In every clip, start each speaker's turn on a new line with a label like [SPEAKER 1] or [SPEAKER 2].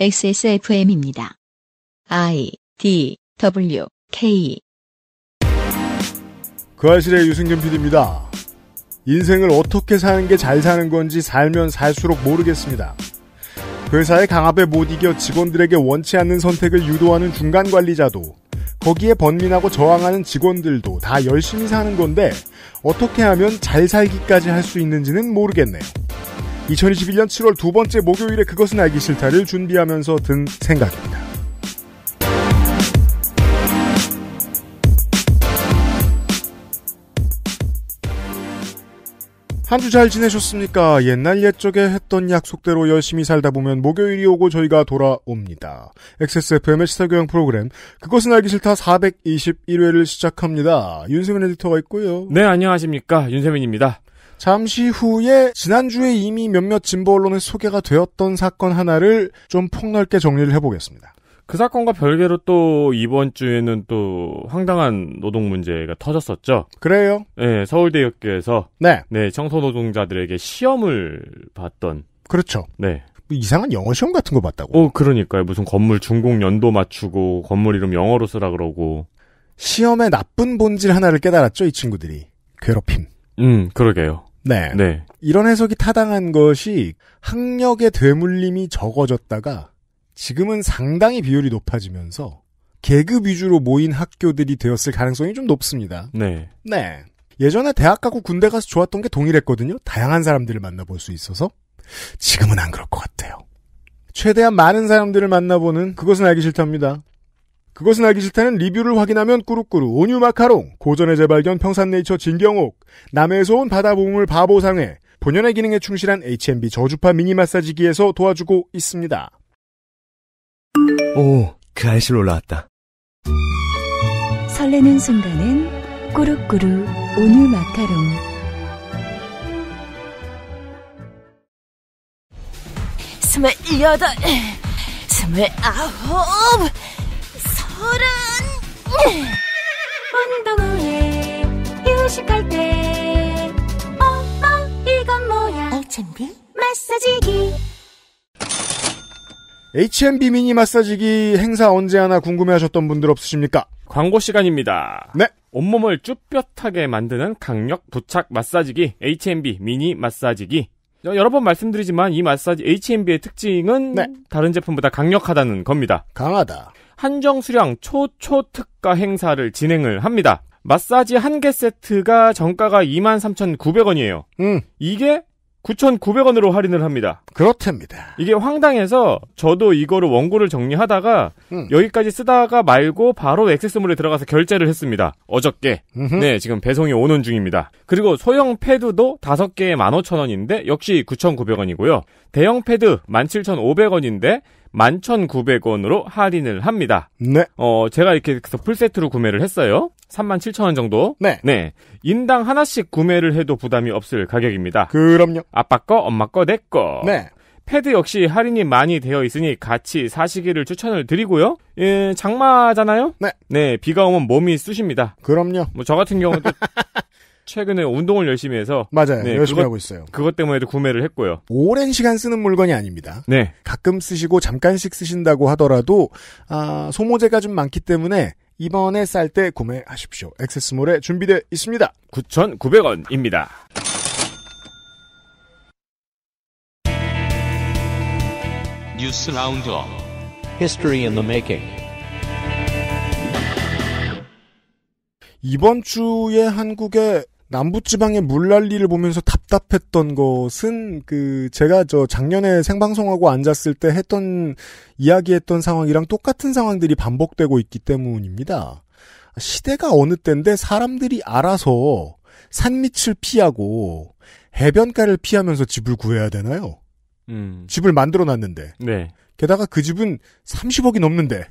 [SPEAKER 1] XSFM입니다. I
[SPEAKER 2] D W K
[SPEAKER 3] 그 아실의 유승균 PD입니다. 인생을 어떻게 사는 게 잘 사는 건지 살면 살수록 모르겠습니다. 회사의 강압에 못 이겨 직원들에게 원치 않는 선택을 유도하는 중간 관리자도 거기에 번민하고 저항하는 직원들도 다 열심히 사는 건데 어떻게 하면 잘 살기까지 할 수 있는지는 모르겠네요. 2021년 7월 두 번째 목요일에 그것은 알기 싫다를 준비하면서 든 생각입니다. 한 주 잘 지내셨습니까? 옛날 옛적에 했던 약속대로 열심히 살다 보면 목요일이 오고 저희가 돌아옵니다. XSFM의 시사교양 프로그램 그것은 알기 싫다 421회를 시작합니다. 윤세민 에디터가 있고요. 네, 안녕하십니까. 윤세민입니다. 잠시 후에 지난주에 이미 몇몇 진보 언론에 소개가 되었던 사건 하나를 좀 폭넓게 정리를 해보겠습니다.
[SPEAKER 4] 그 사건과 별개로 또 이번 주에는 또 황당한 노동 문제가 터졌었죠. 그래요? 네, 서울대학교에서 네, 네 청소 노동자들에게 시험을 봤던 그렇죠. 네. 이상한 영어 시험 같은 거 봤다고. 어, 그러니까요. 무슨 건물 준공 연도 맞추고 건물 이름 영어로 쓰라 그러고
[SPEAKER 3] 시험의 나쁜 본질 하나를 깨달았죠, 이 친구들이.
[SPEAKER 4] 괴롭힘. 음, 그러게요. 네. 네.
[SPEAKER 3] 이런 해석이 타당한 것이 학력의 되물림이 적어졌다가 지금은 상당히 비율이 높아지면서 계급 위주로 모인 학교들이 되었을 가능성이 좀 높습니다. 네. 네. 예전에 대학 가고 군대 가서 좋았던 게 동일했거든요. 다양한 사람들을 만나볼 수 있어서. 지금은 안 그럴 것 같아요. 최대한 많은 사람들을 만나보는 그것은 알기 싫답니다. 그것은 알기 싫다는 리뷰를 확인하면 꾸룩꾸룩 온유 마카롱 고전의 재발견 평산네이처 진경옥 남해에서 온 바다 보물 바보상회 본연의 기능에 충실한 H&B m 저주파 미니 마사지기에서 도와주고 있습니다. 오, 그 알실 올라왔다.
[SPEAKER 1] 설레는 순간은 꾸룩꾸루 온유 마카롱
[SPEAKER 5] 스물여덟, 스물아홉 어은 운동 후에 휴식할
[SPEAKER 1] 때 어머 이건 뭐야 H&B 마사지기
[SPEAKER 3] H&B 미니 마사지기 행사 언제 하나 궁금해하셨던
[SPEAKER 4] 분들 없으십니까? 광고 시간입니다. 네. 온몸을 쭈뼛하게 만드는 강력 부착 마사지기 H&B 미니 마사지기. 여러 번 말씀드리지만 이 마사지 H&B의 특징은 네. 다른 제품보다 강력하다는 겁니다. 강하다. 한정 수량 초초 특가 행사를 진행을 합니다. 마사지 한 개 세트가 정가가 23,900원이에요. 음. 이게 9,900원으로 할인을 합니다. 그렇답니다. 이게 황당해서 저도 이거를 원고를 정리하다가 음. 여기까지 쓰다가 말고 바로 액세스몰에 들어가서 결제를 했습니다. 어저께. 음흠. 네, 지금 배송이 오는 중입니다. 그리고 소형 패드도 5개에 15,000원인데 역시 9,900원이고요. 대형 패드 17,500원인데 11,900원으로 할인을 합니다. 네. 어, 제가 이렇게 풀세트로 구매를 했어요. 37,000원 정도. 네. 네. 인당 하나씩 구매를 해도 부담이 없을 가격입니다. 그럼요. 아빠 거, 엄마 거, 내 거. 네. 패드 역시 할인이 많이 되어 있으니 같이 사시기를 추천을 드리고요. 예, 장마잖아요? 네. 네, 비가 오면 몸이 쑤십니다. 그럼요. 뭐, 저 같은 경우도 최근에 운동을 열심히 해서 맞아요. 네, 열심히 그거 하고 있어요. 그것 때문에도 구매를 했고요.
[SPEAKER 3] 오랜 시간 쓰는 물건이 아닙니다. 네. 가끔 쓰시고 잠깐씩 쓰신다고 하더라도 아, 소모재가 좀 많기 때문에 이번에 쌀 때 구매하십시오. 액세스몰에 준비되어 있습니다.
[SPEAKER 4] 9,900원입니다. 뉴스 라운드업 History i
[SPEAKER 3] 이번 주에 한국의 남부지방의 물난리를 보면서 답답했던 것은 그 제가 저 작년에 생방송하고 앉았을 때 했던 이야기했던 상황이랑 똑같은 상황들이 반복되고 있기 때문입니다. 시대가 어느 때인데 사람들이 알아서 산밑을 피하고 해변가를 피하면서 집을 구해야 되나요? 음. 집을 만들어 놨는데. 네. 게다가 그 집은 30억이 넘는데.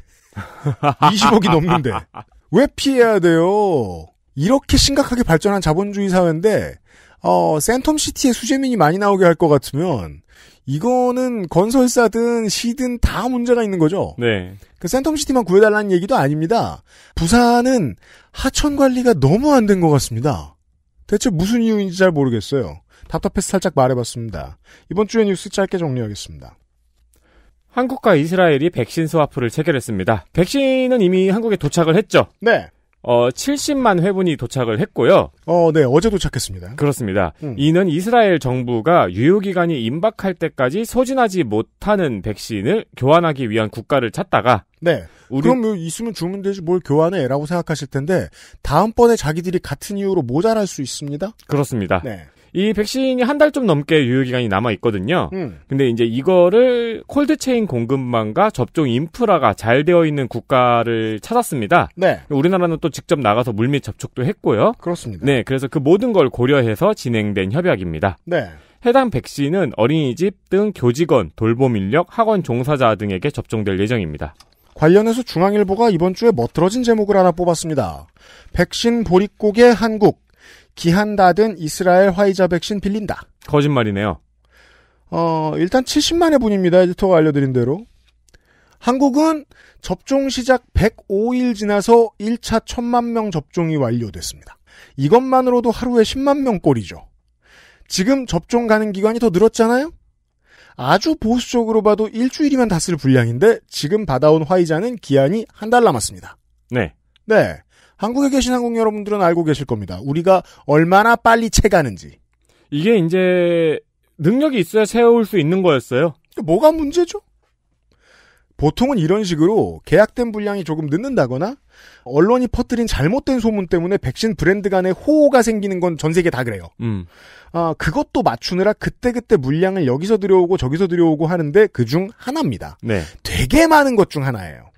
[SPEAKER 3] 20억이 넘는데. 왜 피해야 돼요? 이렇게 심각하게 발전한 자본주의 사회인데 어, 센텀시티에 수재민이 많이 나오게 할 것 같으면 이거는 건설사든 시든 다 문제가 있는 거죠. 네. 그 센텀시티만 구해달라는 얘기도 아닙니다. 부산은 하천 관리가 너무 안 된 것 같습니다. 대체 무슨 이유인지 잘 모르겠어요. 답답해서 살짝 말해봤습니다. 이번 주의 뉴스 짧게 정리하겠습니다.
[SPEAKER 4] 한국과 이스라엘이 백신 스와프를 체결했습니다. 백신은 이미 한국에 도착을 했죠. 네. 어, 70만 회분이 도착을 했고요. 어, 네, 어제 도착했습니다. 그렇습니다. 음. 이는 이스라엘 정부가 유효기간이 임박할 때까지 소진하지 못하는 백신을 교환하기 위한 국가를 찾다가
[SPEAKER 3] 네. 우리... 그럼 뭐 있으면 주문 되지 뭘 교환해? 라고 생각하실 텐데, 다음번에 자기들이 같은 이유로 모자랄 수 있습니다?
[SPEAKER 4] 그렇습니다. 네. 이 백신이 한 달 좀 넘게 유효기간이 남아 있거든요. 음. 근데 이제 이거를 콜드체인 공급망과 접종 인프라가 잘 되어 있는 국가를 찾았습니다. 네. 우리나라는 또 직접 나가서 물밑 접촉도 했고요. 그렇습니다. 네. 그래서 그 모든 걸 고려해서 진행된 협약입니다. 네. 해당 백신은 어린이집 등 교직원, 돌봄 인력, 학원 종사자 등에게 접종될 예정입니다.
[SPEAKER 3] 관련해서 중앙일보가 이번 주에 멋들어진 제목을 하나 뽑았습니다. 백신 보릿고개 한국 기한 다든 이스라엘 화이자 백신 빌린다.
[SPEAKER 4] 거짓말이네요.
[SPEAKER 3] 어, 일단 70만의 분입니다. 에디터가 알려드린 대로. 한국은 접종 시작 105일 지나서 1차 1000만 명 접종이 완료됐습니다. 이것만으로도 하루에 10만 명 꼴이죠. 지금 접종 가는 기간이 더 늘었잖아요? 아주 보수적으로 봐도 일주일이면 다 쓸 분량인데 지금 받아온 화이자는 기한이 한 달 남았습니다. 네. 네. 한국에 계신 한국 여러분들은 알고 계실 겁니다. 우리가 얼마나 빨리 채가는지.
[SPEAKER 4] 이게 이제 능력이 있어야 세울 수 있는 거였어요.
[SPEAKER 3] 뭐가 문제죠? 보통은 이런 식으로 계약된 분량이 조금 늦는다거나 언론이 퍼뜨린 잘못된 소문 때문에 백신 브랜드 간에 호호가 생기는 건 전 세계 다 그래요. 음. 아, 그것도 맞추느라 그때그때 물량을 여기서 들여오고 저기서 들여오고 하는데 그 중 하나입니다. 네. 되게 많은 것 중 하나예요.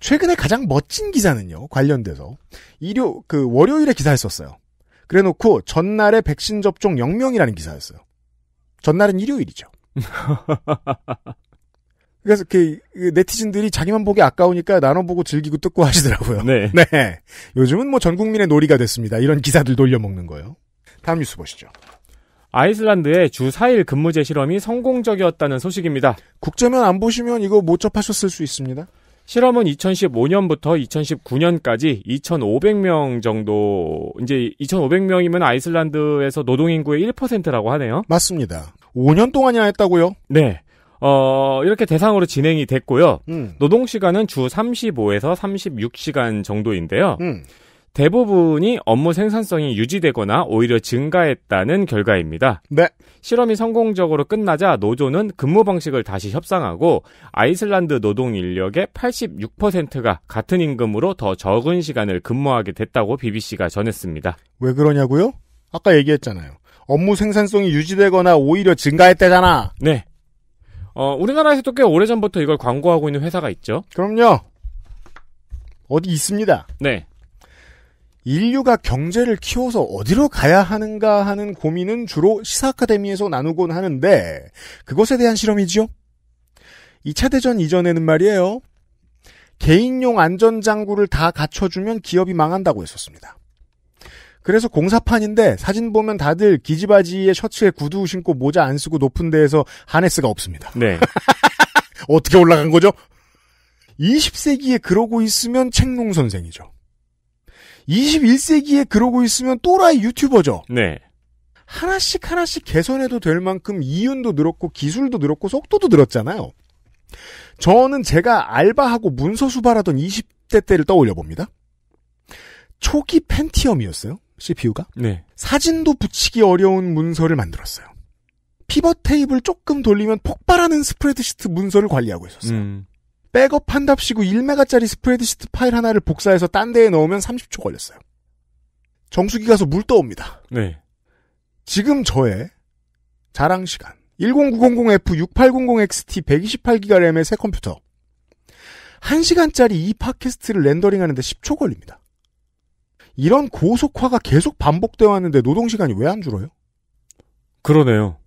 [SPEAKER 3] 최근에 가장 멋진 기사는요. 관련돼서 일요 그 월요일에 기사였었어요. 그래놓고 전날에 백신 접종 0명이라는 기사였어요. 전날은 일요일이죠. 그래서 그, 그 네티즌들이 자기만 보기 아까우니까 나눠보고 즐기고 뜯고 하시더라고요. 네. 네. 요즘은 뭐 전 국민의 놀이가 됐습니다. 이런 기사들 돌려먹는 거예요.
[SPEAKER 4] 다음 뉴스 보시죠. 아이슬란드의 주 4일 근무제 실험이 성공적이었다는 소식입니다. 국제면 안 보시면 이거 못 접하셨을 수 있습니다. 실험은 2015년부터 2019년까지 2,500명 정도, 이제 2,500명이면 아이슬란드에서 노동인구의 1%라고 하네요. 맞습니다. 5년 동안이나 했다고요? 네. 어, 이렇게 대상으로 진행이 됐고요. 음. 노동시간은 주 35에서 36시간 정도인데요. 음. 대부분이 업무 생산성이 유지되거나 오히려 증가했다는 결과입니다. 네. 실험이 성공적으로 끝나자 노조는 근무 방식을 다시 협상하고 아이슬란드 노동 인력의 86%가 같은 임금으로 더 적은 시간을 근무하게 됐다고 BBC가 전했습니다.
[SPEAKER 3] 왜 그러냐고요? 아까 얘기했잖아요. 업무 생산성이 유지되거나 오히려 증가했대잖아. 네.
[SPEAKER 4] 어, 우리나라에서도 꽤 오래전부터 이걸 광고하고 있는 회사가 있죠. 그럼요. 어디 있습니다. 네.
[SPEAKER 3] 인류가 경제를 키워서 어디로 가야 하는가 하는 고민은 주로 시사 아카데미에서 나누곤 하는데 그것에 대한 실험이지요. 2차 대전 이전에는 말이에요. 개인용 안전장구를 다 갖춰주면 기업이 망한다고 했었습니다. 그래서 공사판인데 사진 보면 다들 기지바지에 셔츠에 구두 신고 모자 안 쓰고 높은 데에서 하네스가 없습니다. 네. 어떻게 올라간 거죠? 20세기에 그러고 있으면 책농 선생이죠. 21세기에 그러고 있으면 또라이 유튜버죠. 네. 하나씩 하나씩 개선해도 될 만큼 이윤도 늘었고 기술도 늘었고 속도도 늘었잖아요. 저는 제가 알바하고 문서 수발하던 20대 때를 떠올려 봅니다. 초기 펜티엄이었어요. CPU가. 네. 사진도 붙이기 어려운 문서를 만들었어요. 피벗 테이블 조금 돌리면 폭발하는 스프레드시트 문서를 관리하고 있었어요. 음. 백업한답시고 1메가짜리 스프레드시트 파일 하나를 복사해서 딴 데에 넣으면 30초 걸렸어요. 정수기 가서 물 떠옵니다. 네. 지금 저의 자랑 시간. 10900F 6800XT 128기가 램의 새 컴퓨터. 1시간짜리 이 팟캐스트를 렌더링하는데 10초 걸립니다. 이런 고속화가 계속 반복되어 왔는데 노동시간이 왜 안 줄어요? 그러네요.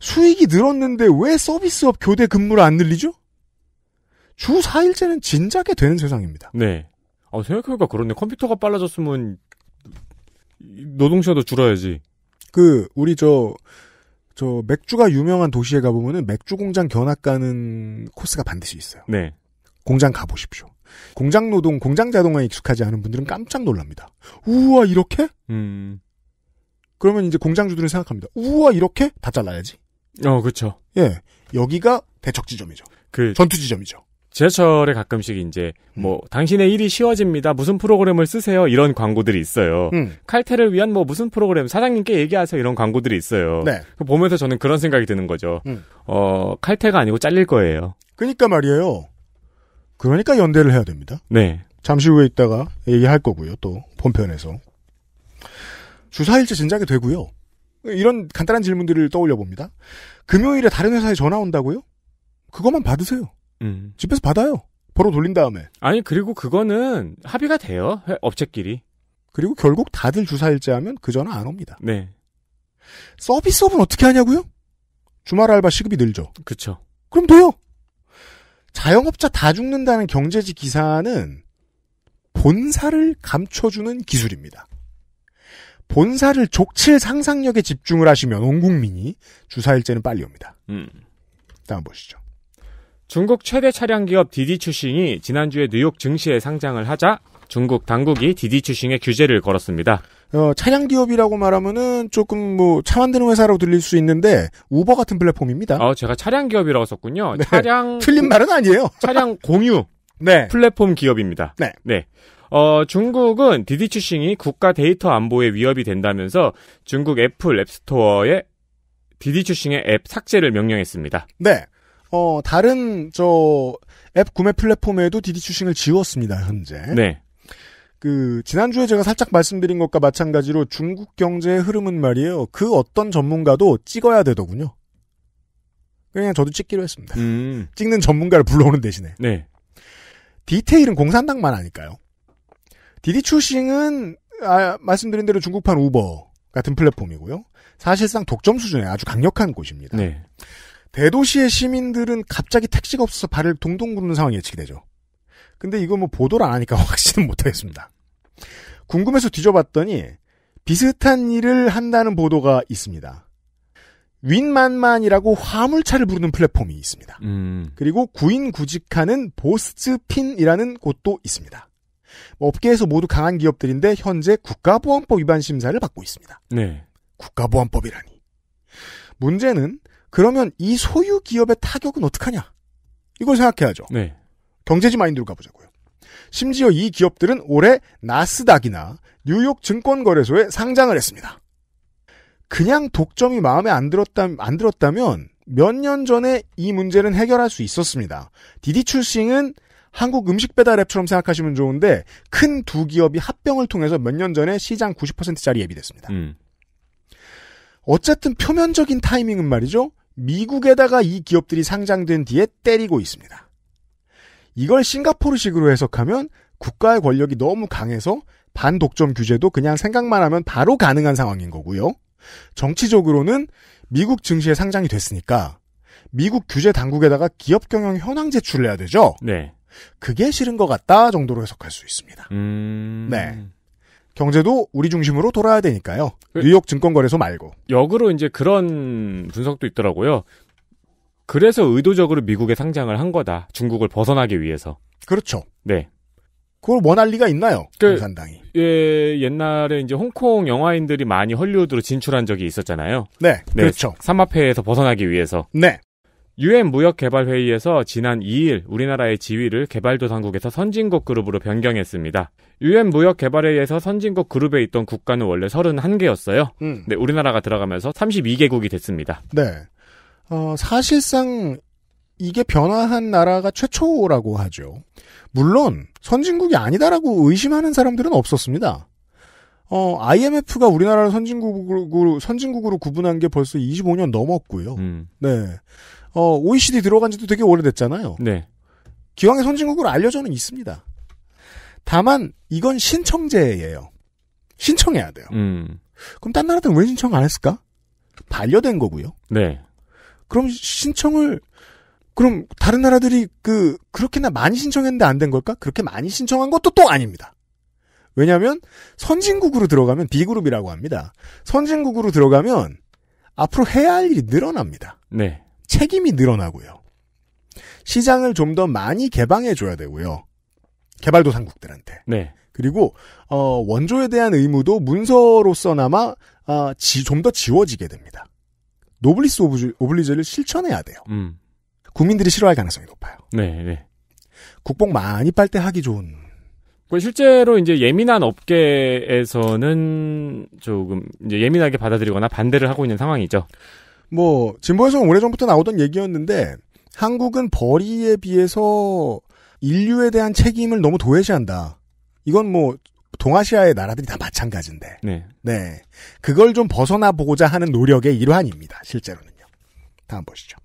[SPEAKER 3] 수익이 늘었는데 왜 서비스업 교대 근무를 안 늘리죠? 주 4일째는 진작에 되는 세상입니다.
[SPEAKER 4] 네. 아, 생각해보니까 그런데 컴퓨터가 빨라졌으면 노동시간도 줄어야지.
[SPEAKER 3] 그 우리 저 저 맥주가 유명한 도시에 가보면은 맥주 공장 견학 가는 코스가 반드시 있어요. 네. 공장 가보십시오. 공장 노동, 공장 자동화에 익숙하지 않은 분들은 깜짝 놀랍니다. 우와 이렇게? 음. 그러면 이제 공장주들은 생각합니다. 우와 이렇게? 다 잘라야지. 어, 그렇죠. 예,
[SPEAKER 4] 여기가 대척 지점이죠. 그 전투 지점이죠. 지하철에 가끔씩 이제 음. 뭐 음. 당신의 일이 쉬워집니다. 무슨 프로그램을 쓰세요? 이런 광고들이 있어요. 음. 칼퇴를 위한 뭐 무슨 프로그램 사장님께 얘기하세요. 이런 광고들이 있어요. 네. 그 보면서 저는 그런 생각이 드는 거죠. 음. 어, 칼퇴가 아니고 잘릴 거예요.
[SPEAKER 3] 그러니까 말이에요. 그러니까 연대를 해야 됩니다. 네. 잠시 후에 있다가 얘기할 거고요. 또 본편에서 주사일제 진작이 되고요. 이런 간단한 질문들을 떠올려 봅니다. 금요일에 다른 회사에 전화 온다고요? 그것만 받으세요. 음. 집에서 받아요. 번호 돌린 다음에.
[SPEAKER 4] 아니 그리고 그거는 합의가 돼요. 업체끼리.
[SPEAKER 3] 그리고 결국 다들 주사일제 하면 그 전화 안 옵니다. 네. 서비스업은 어떻게 하냐고요? 주말 알바 시급이 늘죠. 그렇죠. 그럼 돼요. 자영업자 다 죽는다는 경제지 기사는 본사를 감춰주는 기술입니다. 본사를 족칠 상상력에 집중을 하시면 온 국민이 주사일제는 빨리 옵니다.
[SPEAKER 4] 음. 다음 보시죠. 중국 최대 차량 기업 디디 추싱이 지난주에 뉴욕 증시에 상장을 하자 중국 당국이 디디 추싱에 규제를 걸었습니다.
[SPEAKER 3] 어, 차량 기업이라고 말하면은 조금 뭐 차 만드는 회사라고 들릴 수 있는데 우버 같은 플랫폼입니다.
[SPEAKER 4] 어, 제가 차량 기업이라고 썼군요. 네. 차량 틀린 말은 아니에요. 차량 공유 네. 플랫폼 기업입니다. 네. 네. 어, 중국은 디디 추싱이 국가 데이터 안보에 위협이 된다면서 중국 애플 앱스토어에 디디 추싱의 앱 삭제를 명령했습니다.
[SPEAKER 3] 네. 어, 다른 저 앱 구매 플랫폼에도 디디 추싱을 지웠습니다. 현재. 네. 그 지난주에 제가 살짝 말씀드린 것과 마찬가지로 중국 경제의 흐름은 말이에요. 그 어떤 전문가도 찍어야 되더군요. 그냥 저도 찍기로 했습니다. 음. 찍는 전문가를 불러오는 대신에. 네. 디테일은 공산당만 아닐까요? 디디 추싱은 아, 말씀드린 대로 중국판 우버 같은 플랫폼이고요. 사실상 독점 수준의 아주 강력한 곳입니다. 네. 대도시의 시민들은 갑자기 택시가 없어서 발을 동동 구르는 상황이 예측이 되죠. 근데 이거 뭐 보도를 안 하니까 확신은 못하겠습니다. 궁금해서 뒤져봤더니 비슷한 일을 한다는 보도가 있습니다. 윈만만이라고 화물차를 부르는 플랫폼이 있습니다. 음. 그리고 구인구직하는 보스핀이라는 곳도 있습니다. 뭐 업계에서 모두 강한 기업들인데 현재 국가보안법 위반 심사를 받고 있습니다. 네. 국가보안법이라니. 문제는 그러면 이 소유 기업의 타격은 어떡하냐? 이걸 생각해야죠. 네. 경제지 마인드로 가보자고요. 심지어 이 기업들은 올해 나스닥이나 뉴욕 증권거래소에 상장을 했습니다. 그냥 독점이 마음에 안, 들었다, 안 들었다면 몇 년 전에 이 문제는 해결할 수 있었습니다. 디디 출싱은 한국 음식 배달 앱처럼 생각하시면 좋은데 큰 두 기업이 합병을 통해서 몇 년 전에 시장 90%짜리 앱이 됐습니다. 음. 어쨌든 표면적인 타이밍은 말이죠. 미국에다가 이 기업들이 상장된 뒤에 때리고 있습니다. 이걸 싱가포르식으로 해석하면 국가의 권력이 너무 강해서 반독점 규제도 그냥 생각만 하면 바로 가능한 상황인 거고요. 정치적으로는 미국 증시에 상장이 됐으니까 미국 규제 당국에다가 기업 경영 현황 제출을 해야 되죠. 네. 그게 싫은 것 같다 정도로 해석할 수 있습니다. 음... 네. 경제도 우리 중심으로 돌아야 되니까요. 그 뉴욕 증권거래소 말고.
[SPEAKER 4] 역으로 이제 그런 분석도 있더라고요. 그래서 의도적으로 미국에 상장을 한 거다. 중국을 벗어나기 위해서. 그렇죠. 네.
[SPEAKER 3] 그걸 원할 리가 있나요? 그
[SPEAKER 4] 공산당이. 예, 옛날에 이제 홍콩 영화인들이 많이 헐리우드로 진출한 적이 있었잖아요. 네, 네 그렇죠. 삼합회에서 벗어나기 위해서. 네. 유엔 무역개발회의에서 지난 2일 우리나라의 지위를 개발도 상국에서 선진국 그룹으로 변경했습니다. 유엔 무역개발회의에서 선진국 그룹에 있던 국가는 원래 31개였어요. 음. 근 우리나라가 들어가면서 32개국이 됐습니다.
[SPEAKER 3] 네. 어, 사실상 이게 변화한 나라가 최초라고 하죠. 물론 선진국이 아니다라고 의심하는 사람들은 없었습니다. 어, IMF가 우리나라를 선진국으로, 선진국으로 구분한 게 벌써 25년 넘었고요. 음. 네. 어, OECD 들어간 지도 되게 오래됐잖아요. 네. 기왕의 선진국으로 알려져는 있습니다. 다만, 이건 신청제예요. 신청해야 돼요. 음. 그럼 딴 나라들은 왜 신청 안 했을까? 반려된 거고요. 네. 그럼 신청을, 그럼 다른 나라들이 그, 그렇게나 많이 신청했는데 안 된 걸까? 그렇게 많이 신청한 것도 또 아닙니다. 왜냐하면 선진국으로 들어가면 B그룹이라고 합니다. 선진국으로 들어가면 앞으로 해야 할 일이 늘어납니다. 네. 책임이 늘어나고요. 시장을 좀 더 많이 개방해 줘야 되고요. 개발도상국들한테. 네. 그리고 어, 원조에 대한 의무도 문서로서나마 어, 아, 좀더 지워지게 됩니다. 노블리스 오브, 오블리제를 실천해야 돼요. 음. 국민들이 싫어할 가능성이 높아요. 네, 네. 국뽕 많이 빨때 하기 좋은
[SPEAKER 4] 실제로 이제 예민한 업계에서는 조금 이제 예민하게 받아들이거나 반대를 하고 있는 상황이죠. 뭐 진보에서 오래전부터 나오던 얘기였는데
[SPEAKER 3] 한국은 벌이에 비해서 인류에 대한 책임을 너무 도외시한다. 이건 뭐 동아시아의 나라들이 다 마찬가지인데. 네. 네. 그걸 좀 벗어나 보고자 하는 노력의 일환입니다. 실제로는요. 다음 보시죠.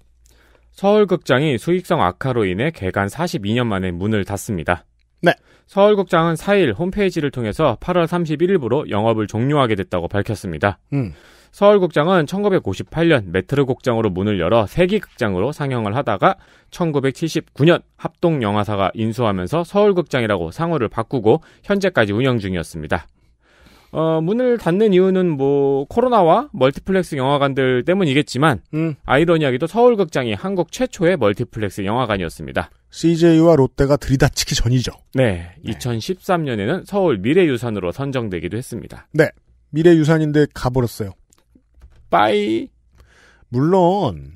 [SPEAKER 4] 서울극장이 수익성 악화로 인해 개간 42년 만에 문을 닫습니다. 네. 서울극장은 4일 홈페이지를 통해서 8월 31일부로 영업을 종료하게 됐다고 밝혔습니다. 음. 서울극장은 1958년 메트로극장으로 문을 열어 세기극장으로 상영을 하다가 1979년 합동영화사가 인수하면서 서울극장이라고 상호를 바꾸고 현재까지 운영 중이었습니다. 어, 문을 닫는 이유는 뭐 코로나와 멀티플렉스 영화관들 때문이겠지만 음. 아이러니하게도 서울극장이 한국 최초의 멀티플렉스 영화관이었습니다.
[SPEAKER 3] CJ와 롯데가 들이다치기 전이죠.
[SPEAKER 4] 네, 네. 2013년에는 서울 미래유산으로 선정되기도 했습니다.
[SPEAKER 3] 네, 미래유산인데 가버렸어요. 빠이. 물론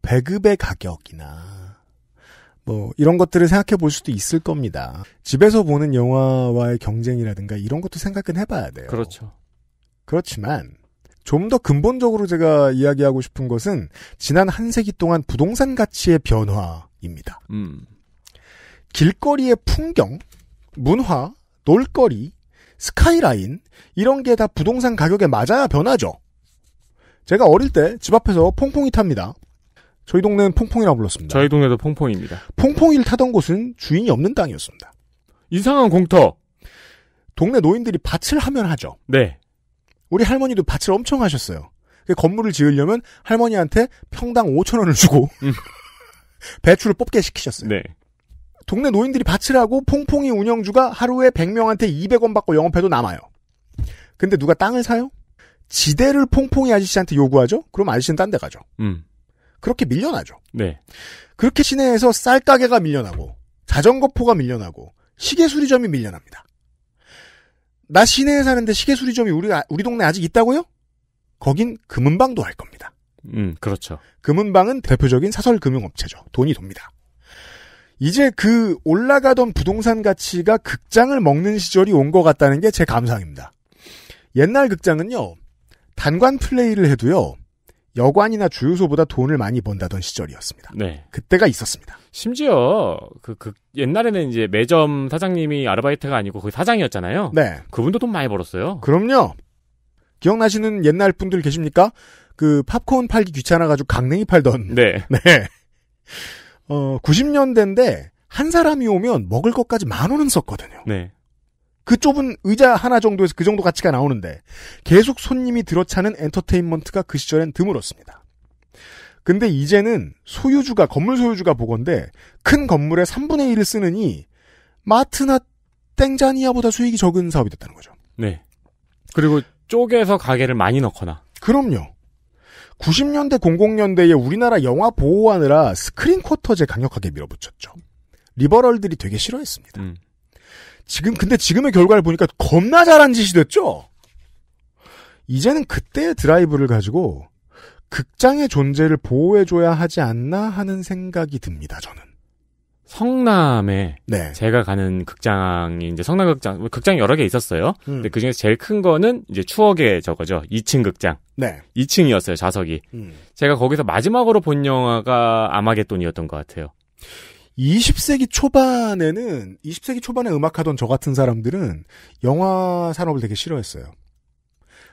[SPEAKER 3] 배급의 가격이나 뭐 이런 것들을 생각해 볼 수도 있을 겁니다. 집에서 보는 영화와의 경쟁이라든가 이런 것도 생각은 해봐야 돼요. 그렇죠. 그렇지만 좀 더 근본적으로 제가 이야기하고 싶은 것은 지난 한 세기 동안 부동산 가치의 변화입니다. 음. 길거리의 풍경, 문화, 놀거리, 스카이라인 이런 게 다 부동산 가격에 맞아야 변하죠. 제가 어릴 때 집 앞에서 퐁퐁이 탑니다. 저희 동네는 퐁퐁이라고
[SPEAKER 4] 불렀습니다. 저희 동네도 퐁퐁입니다.
[SPEAKER 3] 퐁퐁이를 타던 곳은 주인이 없는 땅이었습니다. 이상한 공터. 동네 노인들이 밭을 하면 하죠. 네. 우리 할머니도 밭을 엄청 하셨어요. 그 건물을 지으려면 할머니한테 평당 5천 원을 주고 음. 배추를 뽑게 시키셨어요. 네. 동네 노인들이 밭을 하고 퐁퐁이 운영주가 하루에 100명한테 200원 받고 영업해도 남아요. 근데 누가 땅을 사요? 지대를 퐁퐁이 아저씨한테 요구하죠? 그럼 아저씨는 딴 데 가죠. 음. 그렇게 밀려나죠. 네. 그렇게 시내에서 쌀 가게가 밀려나고 자전거 포가 밀려나고 시계 수리점이 밀려납니다. 나 시내에 사는데 시계 수리점이 우리 아, 우리 동네 아직 있다고요? 거긴 금은방도 할 겁니다.
[SPEAKER 4] 음, 그렇죠.
[SPEAKER 3] 금은방은 대표적인 사설 금융업체죠. 돈이 돕니다. 이제 그 올라가던 부동산 가치가 극장을 먹는 시절이 온 것 같다는 게 제 감상입니다. 옛날 극장은요, 단관 플레이를 해도요, 여관이나 주유소보다 돈을 많이 번다던 시절이었습니다.
[SPEAKER 4] 네. 그때가 있었습니다. 심지어 그, 그 옛날에는 이제 매점 사장님이 아르바이트가 아니고 거기 사장이었잖아요. 네. 그분도 돈 많이 벌었어요.
[SPEAKER 3] 그럼요. 기억나시는 옛날 분들 계십니까? 그 팝콘 팔기 귀찮아가지고 강냉이 팔던. 네. 네. 어, 90년대인데 한 사람이 오면 먹을 것까지 만 원은 썼거든요. 네. 그 좁은 의자 하나 정도에서 그 정도 가치가 나오는데 계속 손님이 들어차는 엔터테인먼트가 그 시절엔 드물었습니다. 근데 이제는 소유주가 건물 소유주가 보건데 큰 건물의 3분의 1을 쓰느니 마트나 땡자니아보다 수익이 적은 사업이 됐다는 거죠.
[SPEAKER 4] 네. 그리고 쪼개서 가게를 많이 넣거나.
[SPEAKER 3] 그럼요. 90년대 00년대에 우리나라 영화 보호하느라 스크린 쿼터제 강력하게 밀어붙였죠. 리버럴들이 되게 싫어했습니다. 음. 지금 근데 지금의 결과를 보니까 겁나 잘한 짓이 됐죠. 이제는 그때의 드라이브를 가지고 극장의 존재를 보호해줘야 하지 않나 하는 생각이 듭니다. 저는
[SPEAKER 4] 성남에 네. 제가 가는 극장이 이제 성남 극장 극장 이 여러 개 있었어요. 음. 근데 그 중에서 제일 큰 거는 이제 추억의 저거죠. 2층 극장. 네. 2층이었어요 좌석이. 음. 제가 거기서 마지막으로 본 영화가 아마겟돈이었던 것 같아요.
[SPEAKER 3] 20세기 초반에는 20세기 초반에 음악하던 저 같은 사람들은 영화 산업을 되게 싫어했어요.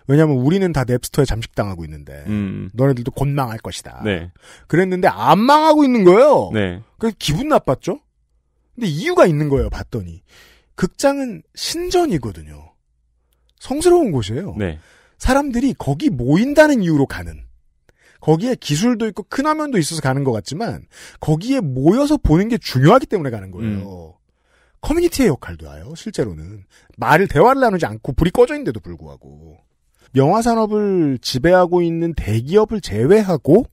[SPEAKER 3] 왜냐하면 우리는 다 넵스터에 잠식당하고 있는데 음. 너네들도 곧 망할 것이다. 네. 그랬는데 안 망하고 있는 거예요. 네. 그래서 기분 나빴죠. 근데 이유가 있는 거예요. 봤더니 극장은 신전이거든요. 성스러운 곳이에요. 네. 사람들이 거기 모인다는 이유로 가는. 거기에 기술도 있고 큰 화면도 있어서 가는 것 같지만 거기에 모여서 보는 게 중요하기 때문에 가는 거예요. 음. 커뮤니티의 역할도요. 실제로는 말을 대화를 나누지 않고 불이 꺼져 있는데도 불구하고 영화 산업을 지배하고 있는 대기업을 제외하고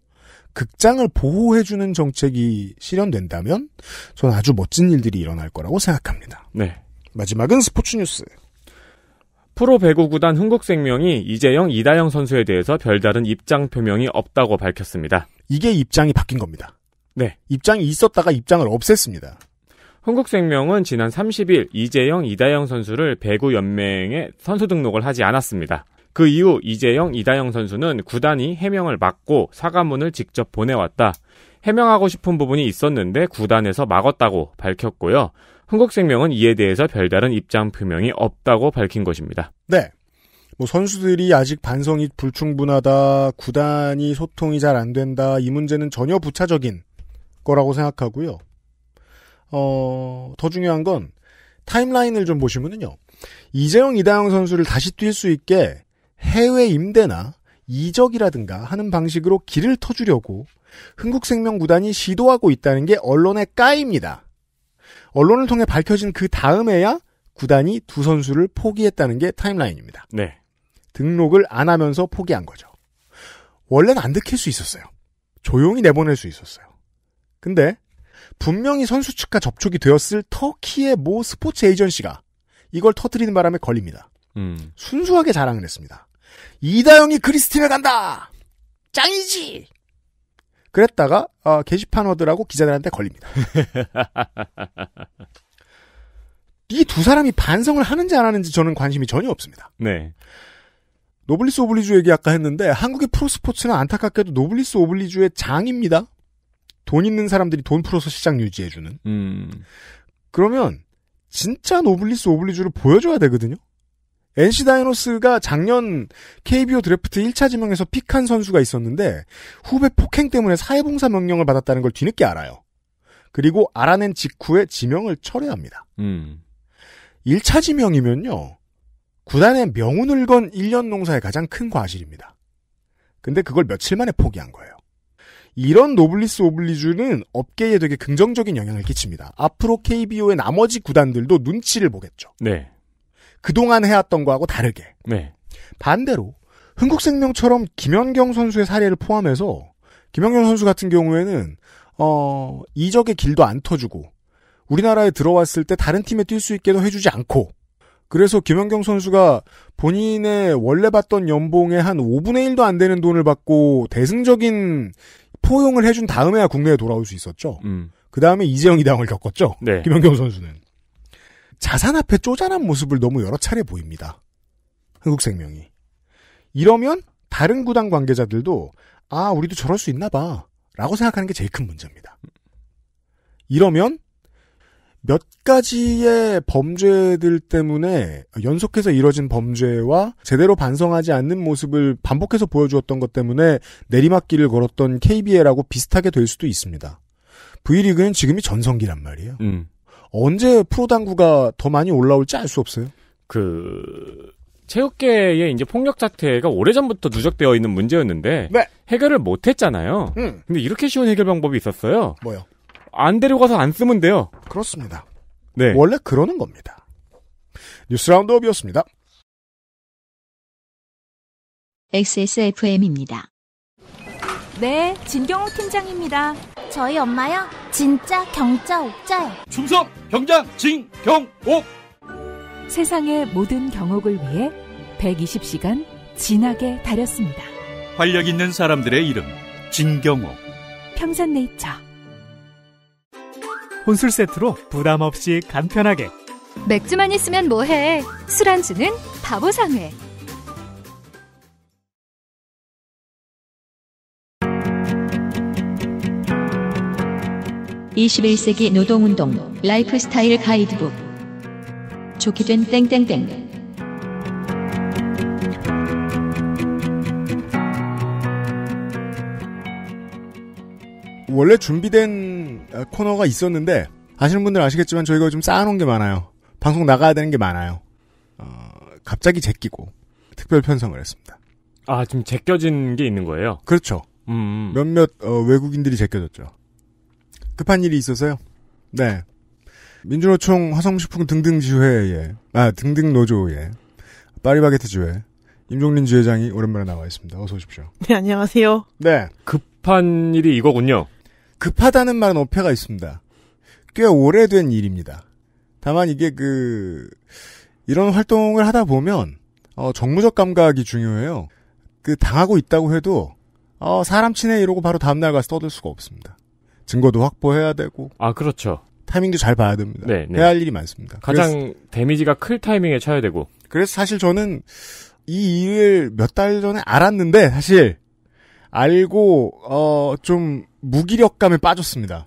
[SPEAKER 3] 극장을 보호해주는 정책이 실현된다면 저는 아주 멋진 일들이 일어날 거라고 생각합니다. 네. 마지막은
[SPEAKER 4] 스포츠 뉴스. 프로 배구 구단 흥국생명이 이재영, 이다영 선수에 대해서 별다른 입장 표명이 없다고 밝혔습니다.
[SPEAKER 3] 이게 입장이 바뀐 겁니다. 네. 입장이 있었다가 입장을 없앴습니다.
[SPEAKER 4] 흥국생명은 지난 30일 이재영, 이다영 선수를 배구연맹에 선수 등록을 하지 않았습니다. 그 이후 이재영, 이다영 선수는 구단이 해명을 막고 사과문을 직접 보내왔다. 해명하고 싶은 부분이 있었는데 구단에서 막았다고 밝혔고요. 흥국생명은 이에 대해서 별다른 입장 표명이 없다고 밝힌 것입니다.
[SPEAKER 3] 네. 뭐 선수들이 아직 반성이 불충분하다, 구단이 소통이 잘 안 된다, 이 문제는 전혀 부차적인 거라고 생각하고요. 어, 더 중요한 건 타임라인을 좀 보시면은요. 이재용 이다영 선수를 다시 뛸 수 있게 해외 임대나 이적이라든가 하는 방식으로 길을 터주려고 흥국생명구단이 시도하고 있다는 게 언론의 까입니다. 언론을 통해 밝혀진 그 다음에야 구단이 두 선수를 포기했다는 게 타임라인입니다. 네. 등록을 안 하면서 포기한 거죠. 원래는 안 들킬 수 있었어요. 조용히 내보낼 수 있었어요. 근데 분명히 선수 측과 접촉이 되었을 터키의 모 스포츠 에이전시가 이걸 터트리는 바람에 걸립니다. 음. 순수하게 자랑을 했습니다. 이다영이 그리스틴에 간다! 짱이지! 그랬다가 어, 게시판 허드라고 기자들한테 걸립니다. 이 두 사람이 반성을 하는지 안 하는지 저는 관심이 전혀 없습니다. 네. 노블리스 오블리주 얘기 아까 했는데 한국의 프로스포츠는 안타깝게도 노블리스 오블리주의 장입니다. 돈 있는 사람들이 돈 풀어서 시장 유지해주는. 음. 그러면 진짜 노블리스 오블리주를 보여줘야 되거든요. NC 다이노스가 작년 KBO 드래프트 1차 지명에서 픽한 선수가 있었는데 후배 폭행 때문에 사회봉사 명령을 받았다는 걸 뒤늦게 알아요. 그리고 알아낸 직후에 지명을 철회합니다. 음. 1차 지명이면요. 구단의 명운을 건 1년 농사의 가장 큰 과실입니다. 근데 그걸 며칠 만에 포기한 거예요. 이런 노블리스 오블리주는 업계에 되게 긍정적인 영향을 끼칩니다. 앞으로 KBO의 나머지 구단들도 눈치를 보겠죠. 네. 그동안 해왔던 거하고 다르게. 네. 반대로 흥국생명처럼 김연경 선수의 사례를 포함해서 김연경 선수 같은 경우에는 어, 이적의 길도 안 터주고 우리나라에 들어왔을 때 다른 팀에 뛸 수 있게도 해주지 않고 그래서 김연경 선수가 본인의 원래 받던 연봉의 한 5분의 1도 안 되는 돈을 받고 대승적인 포용을 해준 다음에야 국내에 돌아올 수 있었죠. 음. 그 다음에 이재영 이당을 겪었죠. 네. 김연경 선수는. 자산 앞에 쪼잔한 모습을 너무 여러 차례 보입니다. 한국생명이. 이러면 다른 구단 관계자들도 아 우리도 저럴 수 있나 봐 라고 생각하는 게 제일 큰 문제입니다. 이러면 몇 가지의 범죄들 때문에 연속해서 이뤄진 범죄와 제대로 반성하지 않는 모습을 반복해서 보여주었던 것 때문에 내리막길을 걸었던 KBL하고 비슷하게 될 수도 있습니다. V리그는 지금이 전성기란 말이에요. 음. 언제 프로당구가 더 많이 올라올지
[SPEAKER 4] 알 수 없어요. 그 체육계의 이제 폭력 사태가 오래전부터 누적되어 있는 문제였는데 네. 해결을 못 했잖아요. 음. 근데 이렇게 쉬운 해결 방법이 있었어요. 뭐요? 안 데려가서 안 쓰면 돼요. 그렇습니다. 네. 원래 그러는 겁니다.
[SPEAKER 3] 뉴스 라운드업이었습니다.
[SPEAKER 2] XSFM입니다.
[SPEAKER 1] 네, 진경옥 팀장입니다. 저희 엄마요?
[SPEAKER 5] 진짜 경자 옥자요.
[SPEAKER 2] 충성 경자 진경옥. 세상의 모든 경옥을 위해 120시간 진하게 다렸습니다.
[SPEAKER 4] 활력 있는 사람들의 이름 진경옥.
[SPEAKER 2] 평산네이처.
[SPEAKER 4] 혼술 세트로 부담 없이 간편하게.
[SPEAKER 2] 맥주만 있으면 뭐해? 술안주는 바보상회. 21세기 노동운동 라이프스타일 가이드북 좋게 된 땡땡땡
[SPEAKER 3] 원래 준비된 아, 코너가 있었는데 아시는 분들 아시겠지만 저희가 좀 쌓아놓은 게 많아요. 방송 나가야 되는 게 많아요. 어, 갑자기 제끼고 특별 편성을 했습니다. 아
[SPEAKER 4] 지금 제껴진 게 있는 거예요?
[SPEAKER 3] 그렇죠. 음. 몇몇 어, 외국인들이 제껴졌죠. 급한 일이 있어서요. 네. 민주노총 화성식품 등등 지회에, 아, 등등 노조에, 파리바게트 지회, 임종린 지회장이 오랜만에 나와 있습니다. 어서 오십시오.
[SPEAKER 4] 네, 안녕하세요. 네. 급한 일이 이거군요. 급하다는 말은
[SPEAKER 3] 어폐가 있습니다. 꽤 오래된 일입니다. 다만 이게 그, 이런 활동을 하다 보면, 어, 정무적 감각이 중요해요. 그, 당하고 있다고 해도, 어, 사람 친해 이러고 바로 다음날 가서 떠들 수가 없습니다. 증거도
[SPEAKER 4] 확보해야 되고. 아, 그렇죠. 타이밍도 잘 봐야 됩니다. 네, 네. 해야 할 일이 많습니다. 가장 데미지가 클 타이밍에 쳐야 되고. 그래서 사실 저는 이 일을 몇 달 전에 알았는데
[SPEAKER 3] 사실 알고 어좀 무기력감에 빠졌습니다.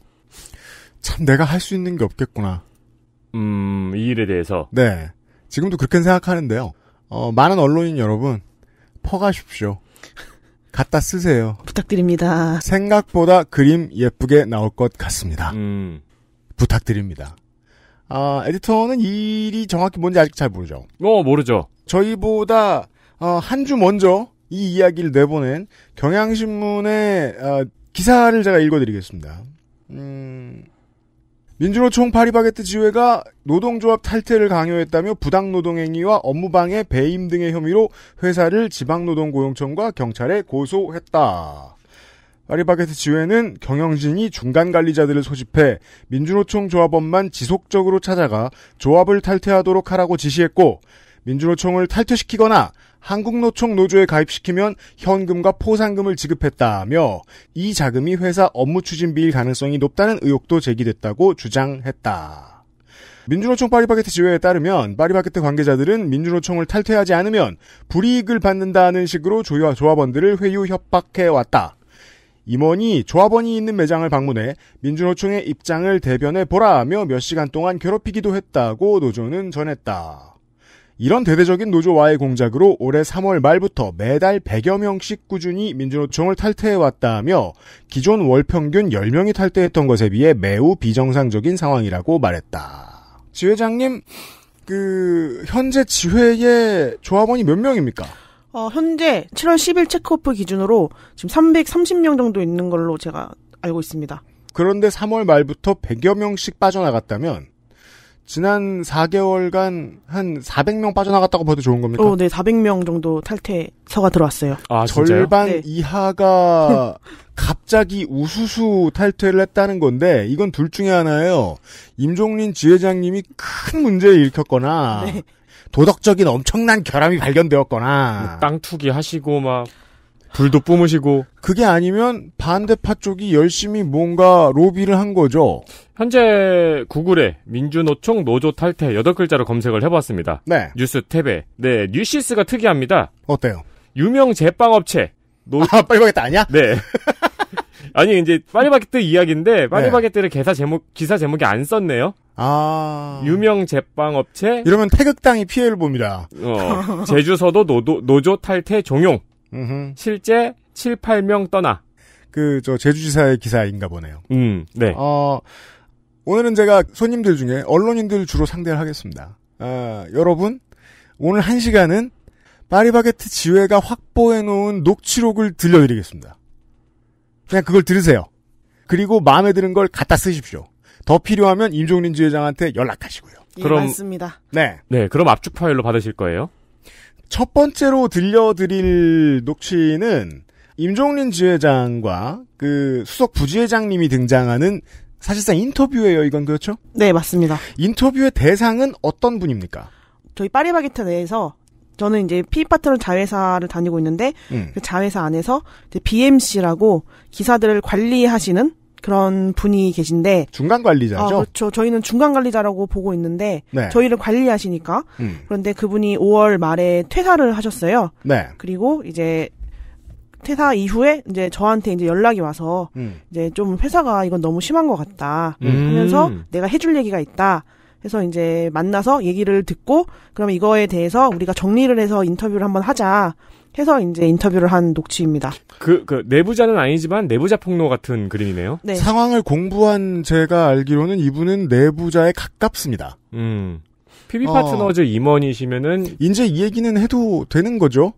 [SPEAKER 3] 참 내가 할 수 있는 게 없겠구나.
[SPEAKER 4] 음, 이 일에 대해서.
[SPEAKER 3] 네. 지금도 그렇게 생각하는데요. 어, 많은 언론인 여러분 퍼가십시오. 갖다 쓰세요. 부탁드립니다. 생각보다 그림 예쁘게 나올 것 같습니다. 음. 부탁드립니다. 아, 에디터는 일이 정확히 뭔지 아직 잘 모르죠. 어, 모르죠. 저희보다 어, 한 주 먼저 이 이야기를 내보낸 경향신문의 어, 기사를 제가 읽어드리겠습니다. 음, 민주노총 파리바게트 지회가 노동조합 탈퇴를 강요했다며 부당노동행위와 업무방해, 배임 등의 혐의로 회사를 지방노동고용청과 경찰에 고소했다. 파리바게트 지회는 경영진이 중간 관리자들을 소집해 민주노총 조합원만 지속적으로 찾아가 조합을 탈퇴하도록 하라고 지시했고 민주노총을 탈퇴시키거나 한국노총 노조에 가입시키면 현금과 포상금을 지급했다며 이 자금이 회사 업무 추진비일 가능성이 높다는 의혹도 제기됐다고 주장했다. 민주노총 파리바게트 지회에 따르면 파리바게트 관계자들은 민주노총을 탈퇴하지 않으면 불이익을 받는다는 식으로 조합원들을 조 회유 협박해 왔다. 임원이 조합원이 있는 매장을 방문해 민주노총의 입장을 대변해 보라며 몇 시간 동안 괴롭히기도 했다고 노조는 전했다. 이런 대대적인 노조와의 공작으로 올해 3월 말부터 매달 100여 명씩 꾸준히 민주노총을 탈퇴해왔다며 기존 월 평균 10명이 탈퇴했던 것에 비해 매우 비정상적인 상황이라고 말했다. 지회장님, 그, 현재 지회의 조합원이 몇 명입니까?
[SPEAKER 5] 어, 현재 7월 10일 체크오프
[SPEAKER 3] 기준으로 지금 330명 정도 있는 걸로 제가 알고 있습니다. 그런데 3월 말부터 100여 명씩 빠져나갔다면 지난 4개월간 한 400명 빠져나갔다고 봐도 좋은 겁니까? 어, 네, 400명 정도 탈퇴서가
[SPEAKER 5] 들어왔어요. 아,
[SPEAKER 3] 절반 네. 이하가 갑자기 우수수 탈퇴를 했다는 건데 이건 둘 중에 하나예요. 임종린 지회장님이 큰문제를 일으켰거나 네. 도덕적인 엄청난 결함이 발견되었거나 뭐땅 투기 하시고 막 불도 뿜으시고 그게 아니면 반대파 쪽이 열심히 뭔가 로비를 한
[SPEAKER 4] 거죠. 현재 구글에 민주노총 노조 탈퇴 여덟 글자로 검색을 해봤습니다. 네. 뉴스 탭에 네 뉴시스가 특이합니다. 어때요? 유명 제빵업체 노... 아 빨리바게뜨 아니야? 네. 아니 이제 파리바게뜨 이야기인데 빨리바게뜨를 네. 사 제목 기사 제목에 안 썼네요. 아 유명 제빵 업체 이러면 태극당이 피해를 봅니다.
[SPEAKER 3] 어,
[SPEAKER 4] 제주서도 노조, 노조 탈퇴 종용. 음흠. 실제 7, 8명 떠나. 그, 저, 제주지사의 기사인가 보네요. 음, 네.
[SPEAKER 3] 어, 오늘은 제가 손님들 중에 언론인들 주로 상대를 하겠습니다. 아, 여러분, 오늘 한 시간은 파리바게트 지회가 확보해놓은 녹취록을 들려드리겠습니다. 그냥 그걸 들으세요. 그리고 마음에 드는 걸 갖다 쓰십시오. 더 필요하면 임종린 지회장한테 연락하시고요. 예, 그럼, 맞습니다. 네. 네, 그럼
[SPEAKER 4] 압축 파일로 받으실 거예요?
[SPEAKER 3] 첫 번째로 들려드릴 녹취는 임종린 지회장과 그 수석 부지회장님이 등장하는 사실상 인터뷰예요. 이건 그렇죠? 네, 맞습니다. 인터뷰의 대상은 어떤 분입니까?
[SPEAKER 5] 저희 파리바게트 내에서 저는 이제 피파트론 자회사를 다니고 있는데
[SPEAKER 3] 음. 그 자회사
[SPEAKER 5] 안에서 이제 BMC라고 기사들을 관리하시는 그런 분이 계신데 중간 관리자죠. 아, 그렇죠. 저희는 중간 관리자라고 보고 있는데 네. 저희를 관리하시니까 음. 그런데 그분이 5월 말에 퇴사를 하셨어요. 네. 그리고 이제 퇴사 이후에 이제 저한테 이제 연락이 와서 음. 이제 좀 회사가 이건 너무 심한 것 같다 음. 하면서 내가 해줄 얘기가 있다. 해서 이제 만나서 얘기를 듣고 그러면 이거에 대해서 우리가 정리를 해서 인터뷰를 한번 하자. 해서 이제 인터뷰를 한
[SPEAKER 4] 녹취입니다. 그, 그 내부자는 아니지만 내부자 폭로 같은 그림이네요.
[SPEAKER 3] 네. 상황을 공부한 제가 알기로는 이분은 내부자에 가깝습니다. 음. PB 어. 파트너즈 어.
[SPEAKER 4] 임원이시면은 이제 이 얘기는 해도
[SPEAKER 3] 되는 거죠.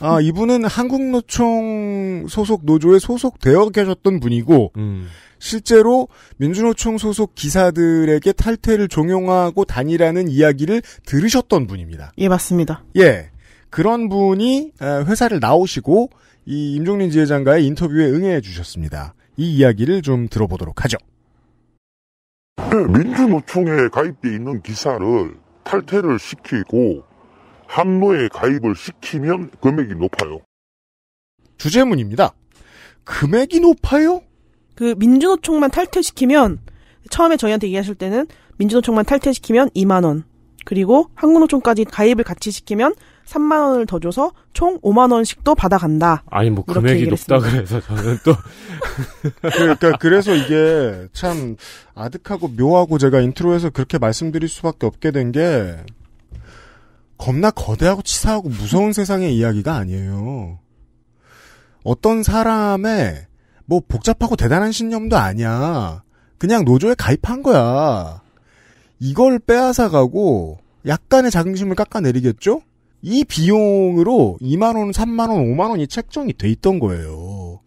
[SPEAKER 3] 아, 이분은 한국노총 소속 노조에 소속되어 계셨던 분이고, 음. 실제로 민주노총 소속 기사들에게 탈퇴를 종용하고 다니라는 이야기를 들으셨던 분입니다.
[SPEAKER 5] 예, 맞습니다.
[SPEAKER 3] 예. 그런 분이 회사를 나오시고 이임종민 지회장과의 인터뷰에 응해 주셨습니다. 이 이야기를 좀 들어보도록 하죠.
[SPEAKER 6] 그 민주노총에 가입돼 있는 기사를 탈퇴를 시키고 한노에 가입을 시키면 금액이 높아요. 주제문입니다. 금액이 높아요? 그 민주노총만 탈퇴시키면
[SPEAKER 5] 처음에 저희한테 얘기하실 때는 민주노총만 탈퇴시키면 2만 원. 그리고 한국노총까지 가입을 같이 시키면 3만 원을 더 줘서 총 5만 원씩도 받아간다.
[SPEAKER 3] 아니 뭐 금액이 높다 그래서 저는 또 그러니까 그래서 이게 참 아득하고 묘하고 제가 인트로에서 그렇게 말씀드릴 수밖에 없게 된 게 겁나 거대하고 치사하고 무서운 세상의 이야기가 아니에요. 어떤 사람의 뭐 복잡하고 대단한 신념도 아니야. 그냥 노조에 가입한 거야. 이걸 빼앗아가고 약간의 자긍심을 깎아내리겠죠? 이 비용으로 2만원, 3만원, 5만원이 책정이 돼 있던 거예요.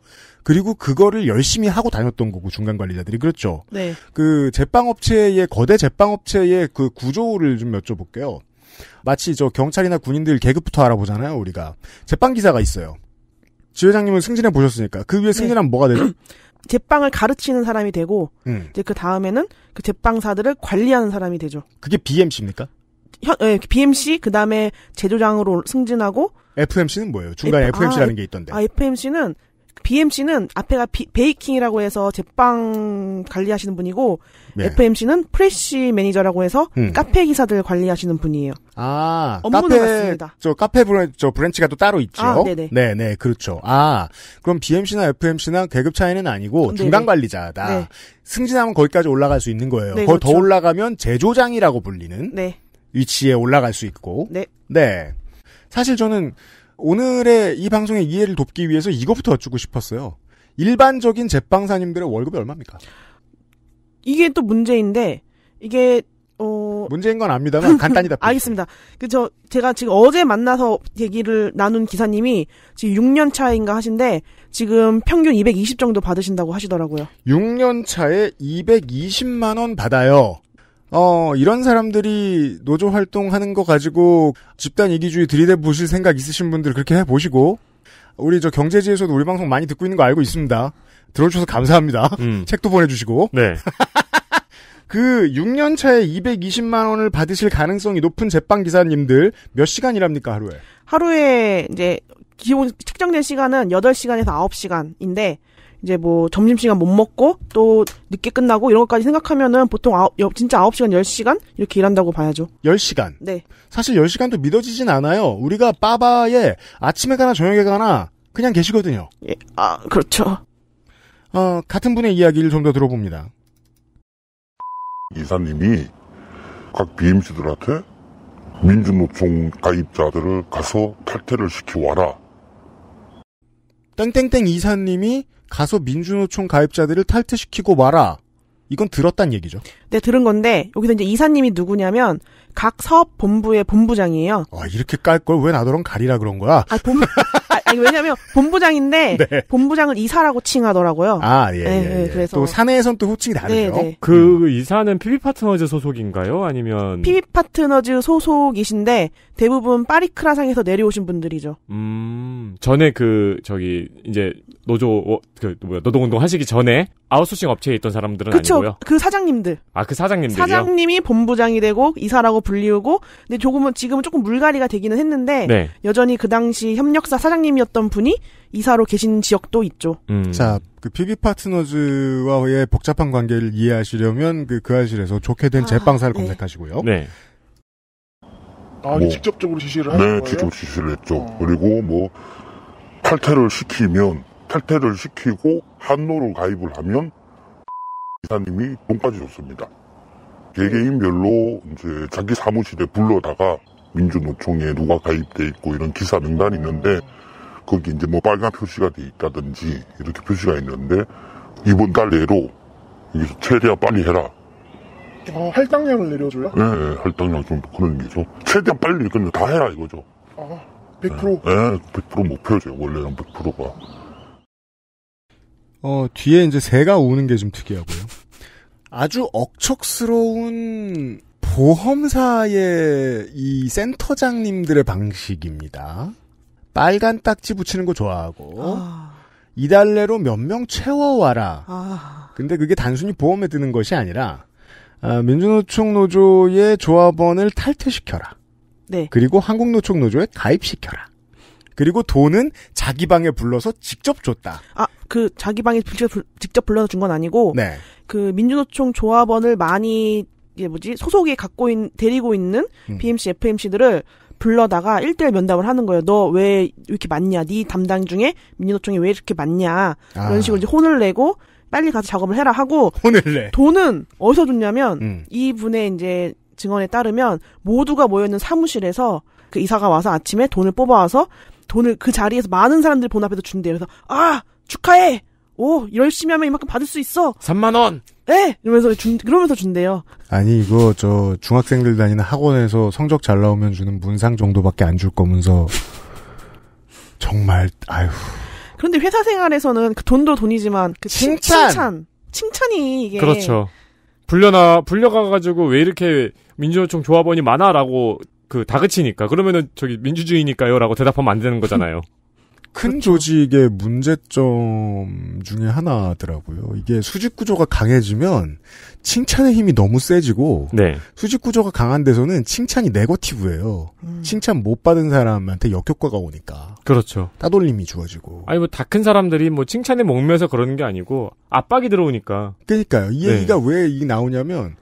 [SPEAKER 3] 그리고 그거를 열심히 하고 다녔던 거고 중간 관리자들이 그렇죠. 네. 그 제빵업체의 거대 제빵업체의 그 구조를 좀 여쭤볼게요. 마치 저 경찰이나 군인들 계급부터 알아보잖아요. 우리가 제빵 기사가 있어요. 지회장님은 승진해 보셨으니까 그 위에 네. 승진하면 네. 뭐가 되죠? 제빵을 가르치는 사람이 되고 음.
[SPEAKER 5] 이제 그 다음에는 그 제빵사들을 관리하는 사람이 되죠. 그게 BMC입니까? 현, 예, BMC 그다음에 제조장으로 승진하고 FMC는
[SPEAKER 3] 뭐예요? 중간에 F, FMC라는 아, 게 있던데. 아,
[SPEAKER 5] FMC는 BMC는 앞에가 비, 베이킹이라고 해서 제빵 관리하시는 분이고 네. FMC는 프레쉬 매니저라고 해서 음. 카페 기사들 관리하시는 분이에요.
[SPEAKER 3] 아, 업무는 카페, 저 카페 브랜, 저 브랜치가 또 따로 있죠. 아, 네네. 네네, 네, 그렇죠. 아, 그럼 BMC나 FMC나 계급 차이는 아니고 네네. 중간 관리자다. 네. 승진하면 거기까지 올라갈 수 있는 거예요. 네, 거더 그렇죠. 올라가면 제조장이라고 불리는. 네. 위치에 올라갈 수 있고. 네. 네. 사실 저는 오늘의 이 방송의 이해를 돕기 위해서 이것부터 여쭙고 싶었어요. 일반적인 제빵사님들의 월급이 얼마입니까? 이게 또 문제인데 이게 어... 문제인 건 압니다만 간단히 답해. 알겠습니다.
[SPEAKER 5] 그 저 제가 지금 어제 만나서 얘기를 나눈 기사님이 지금 6년 차인가
[SPEAKER 3] 하신데 지금 평균 220 정도 받으신다고 하시더라고요. 6년 차에 220만 원 받아요. 어, 이런 사람들이 노조 활동하는 거 가지고 집단 이기주의 들이대 보실 생각 있으신 분들 그렇게 해 보시고 우리 저 경제지에서도 우리 방송 많이 듣고 있는 거 알고 있습니다. 들어주셔서 감사합니다. 음. 책도 보내주시고. 네. 그 6년 차에 220만 원을 받으실 가능성이 높은 제빵 기사님들 몇 시간이랍니까 하루에?
[SPEAKER 5] 하루에 이제 기본 측정된 시간은 8시간에서 9시간인데 이제 뭐 점심시간 못 먹고 또 늦게 끝나고
[SPEAKER 3] 이런 것까지 생각하면은 보통 아, 진짜 9시간, 10시간 이렇게 일한다고 봐야죠. 10시간. 네. 사실 10시간도 믿어지진 않아요. 우리가 빠바에 아침에 가나 저녁에 가나 그냥 계시거든요. 예, 아, 그렇죠. 어, 같은 분의 이야기를 좀 더 들어봅니다.
[SPEAKER 6] 이사님이 각 BMC들한테 민주노총 가입자들을 가서 탈퇴를 시켜와라
[SPEAKER 3] 땡땡땡 이사님이 가서 민주노총 가입자들을 탈퇴시키고 와라 이건 들었단 얘기죠.
[SPEAKER 5] 네, 들은 건데 여기서 이제 이사님이 누구냐면 각 사업 본부의 본부장이에요. 아,
[SPEAKER 3] 이렇게 깔 걸 왜 나더러 가리라 그런 거야? 아, 본
[SPEAKER 5] 아니, 왜냐면 본부장인데 네. 본부장을 이사라고 칭하더라고요.
[SPEAKER 4] 아, 예. 네, 예, 예. 그래서 또 사내에선 또 호칭이
[SPEAKER 3] 다르죠.
[SPEAKER 5] 네, 네, 그
[SPEAKER 4] 음. 그 이사는 PB 파트너즈 소속인가요? 아니면 PB
[SPEAKER 5] 파트너즈 소속이신데 대부분 파리크라상에서 내려오신 분들이죠.
[SPEAKER 4] 음. 전에 그 저기 이제 노조 어, 그 뭐야 노동 운동 하시기 전에 아웃소싱 업체에 있던 사람들은 그쵸, 아니고요.
[SPEAKER 5] 그 사장님들.
[SPEAKER 4] 아, 그사장님들이 사장님이
[SPEAKER 5] 본부장이 되고 이사라고 불리우고 근데 조금은 지금은 조금 물갈이가 되기는 했는데 네. 여전히 그 당시 협력사 사장님 사장님이었던 분이 이사로
[SPEAKER 3] 계신 지역도 있죠. 음. 자, 그 PB 파트너즈와의 복잡한 관계를 이해하시려면 그, 그 아실에서 좋게 된 아, 제빵사를 네. 검색하시고요.
[SPEAKER 6] 네. 아, 뭐, 직접적으로 지시를 하는 네, 거예요? 네, 직접 지시를 했죠. 어. 그리고 뭐 탈퇴를 시키면 탈퇴를 시키고 한노로 가입을 하면 이사님이 돈까지 줬습니다. 개개인별로 이제 자기 사무실에 불러다가 민주노총에 누가 가입돼 있고 이런 기사 명단이 있는데 거기 이제 뭐 빨간 표시가 돼 있다든지 이렇게 표시가 있는데 이번 달 내로 여기서 최대한 빨리 해라. 아, 할당량을 내려줘요? 예, 예, 할당량 좀 그런 게죠. 최대한 빨리 근데 다 해라 이거죠. 아, 100%? 예, 예100% 목표죠. 원래는 100%가.
[SPEAKER 3] 어, 뒤에 이제 새가 우는 게 좀 특이하고요. 아주 억척스러운 보험사의 이 센터장님들의 방식입니다. 빨간 딱지 붙이는 거 좋아하고 아... 이달래로 몇 명 채워와라.
[SPEAKER 1] 아...
[SPEAKER 3] 근데 그게 단순히 보험에 드는 것이 아니라 아, 민주노총 노조의 조합원을 탈퇴시켜라. 네. 그리고 한국노총 노조에 가입시켜라. 그리고 돈은 자기 방에 불러서 직접 줬다. 아, 그 자기 방에 직접, 직접 불러서 준 건 아니고 네. 그
[SPEAKER 5] 민주노총 조합원을 많이 이게 뭐지 소속이 갖고 있 데리고 있는 음. BMC, FMC들을 불러다가 일대일 면담을 하는 거예요. 너 왜 이렇게 많냐? 네 담당 중에 민노총이왜 이렇게 많냐? 이런 아. 식으로 이제 혼을 내고 빨리 가서 작업을 해라 하고 혼을 내. 돈은 어디서 줬냐면 음. 이분의 이제 증언에 따르면 모두가 모여있는 사무실에서 그 이사가 와서 아침에 돈을 뽑아와서 돈을 그 자리에서 많은 사람들 본 앞에서 준대요. 그래서 아 축하해. 오 열심히 하면 이만큼 받을 수 있어.
[SPEAKER 4] 3만 원.
[SPEAKER 5] 에! 네! 이러면서 준, 그러면서 준대요.
[SPEAKER 3] 아니, 이거, 저, 중학생들 다니는 학원에서 성적 잘 나오면 주는 문상 정도밖에 안 줄 거면서. 정말, 아휴.
[SPEAKER 5] 그런데 회사 생활에서는 그 돈도 돈이지만, 그 칭찬! 칭찬! 칭찬이 이게. 그렇죠.
[SPEAKER 4] 불려나, 불려가가지고 왜 이렇게 민주노총 조합원이 많아라고 그 다그치니까. 그러면은 저기 민주주의니까요라고 대답하면 안 되는 거잖아요.
[SPEAKER 3] 큰 그렇죠. 조직의 문제점 중에 하나더라고요. 이게 수직 구조가 강해지면 칭찬의 힘이 너무 세지고 네. 수직 구조가 강한 데서는 칭찬이 네거티브예요. 음. 칭찬 못 받은 사람한테 역효과가 오니까. 그렇죠. 따돌림이 주어지고.
[SPEAKER 4] 아니 뭐 다 큰 사람들이 뭐 칭찬에 목매서 그러는 게 아니고 압박이 들어오니까.
[SPEAKER 3] 그러니까요. 이 네. 얘기가 네. 왜이 나오냐면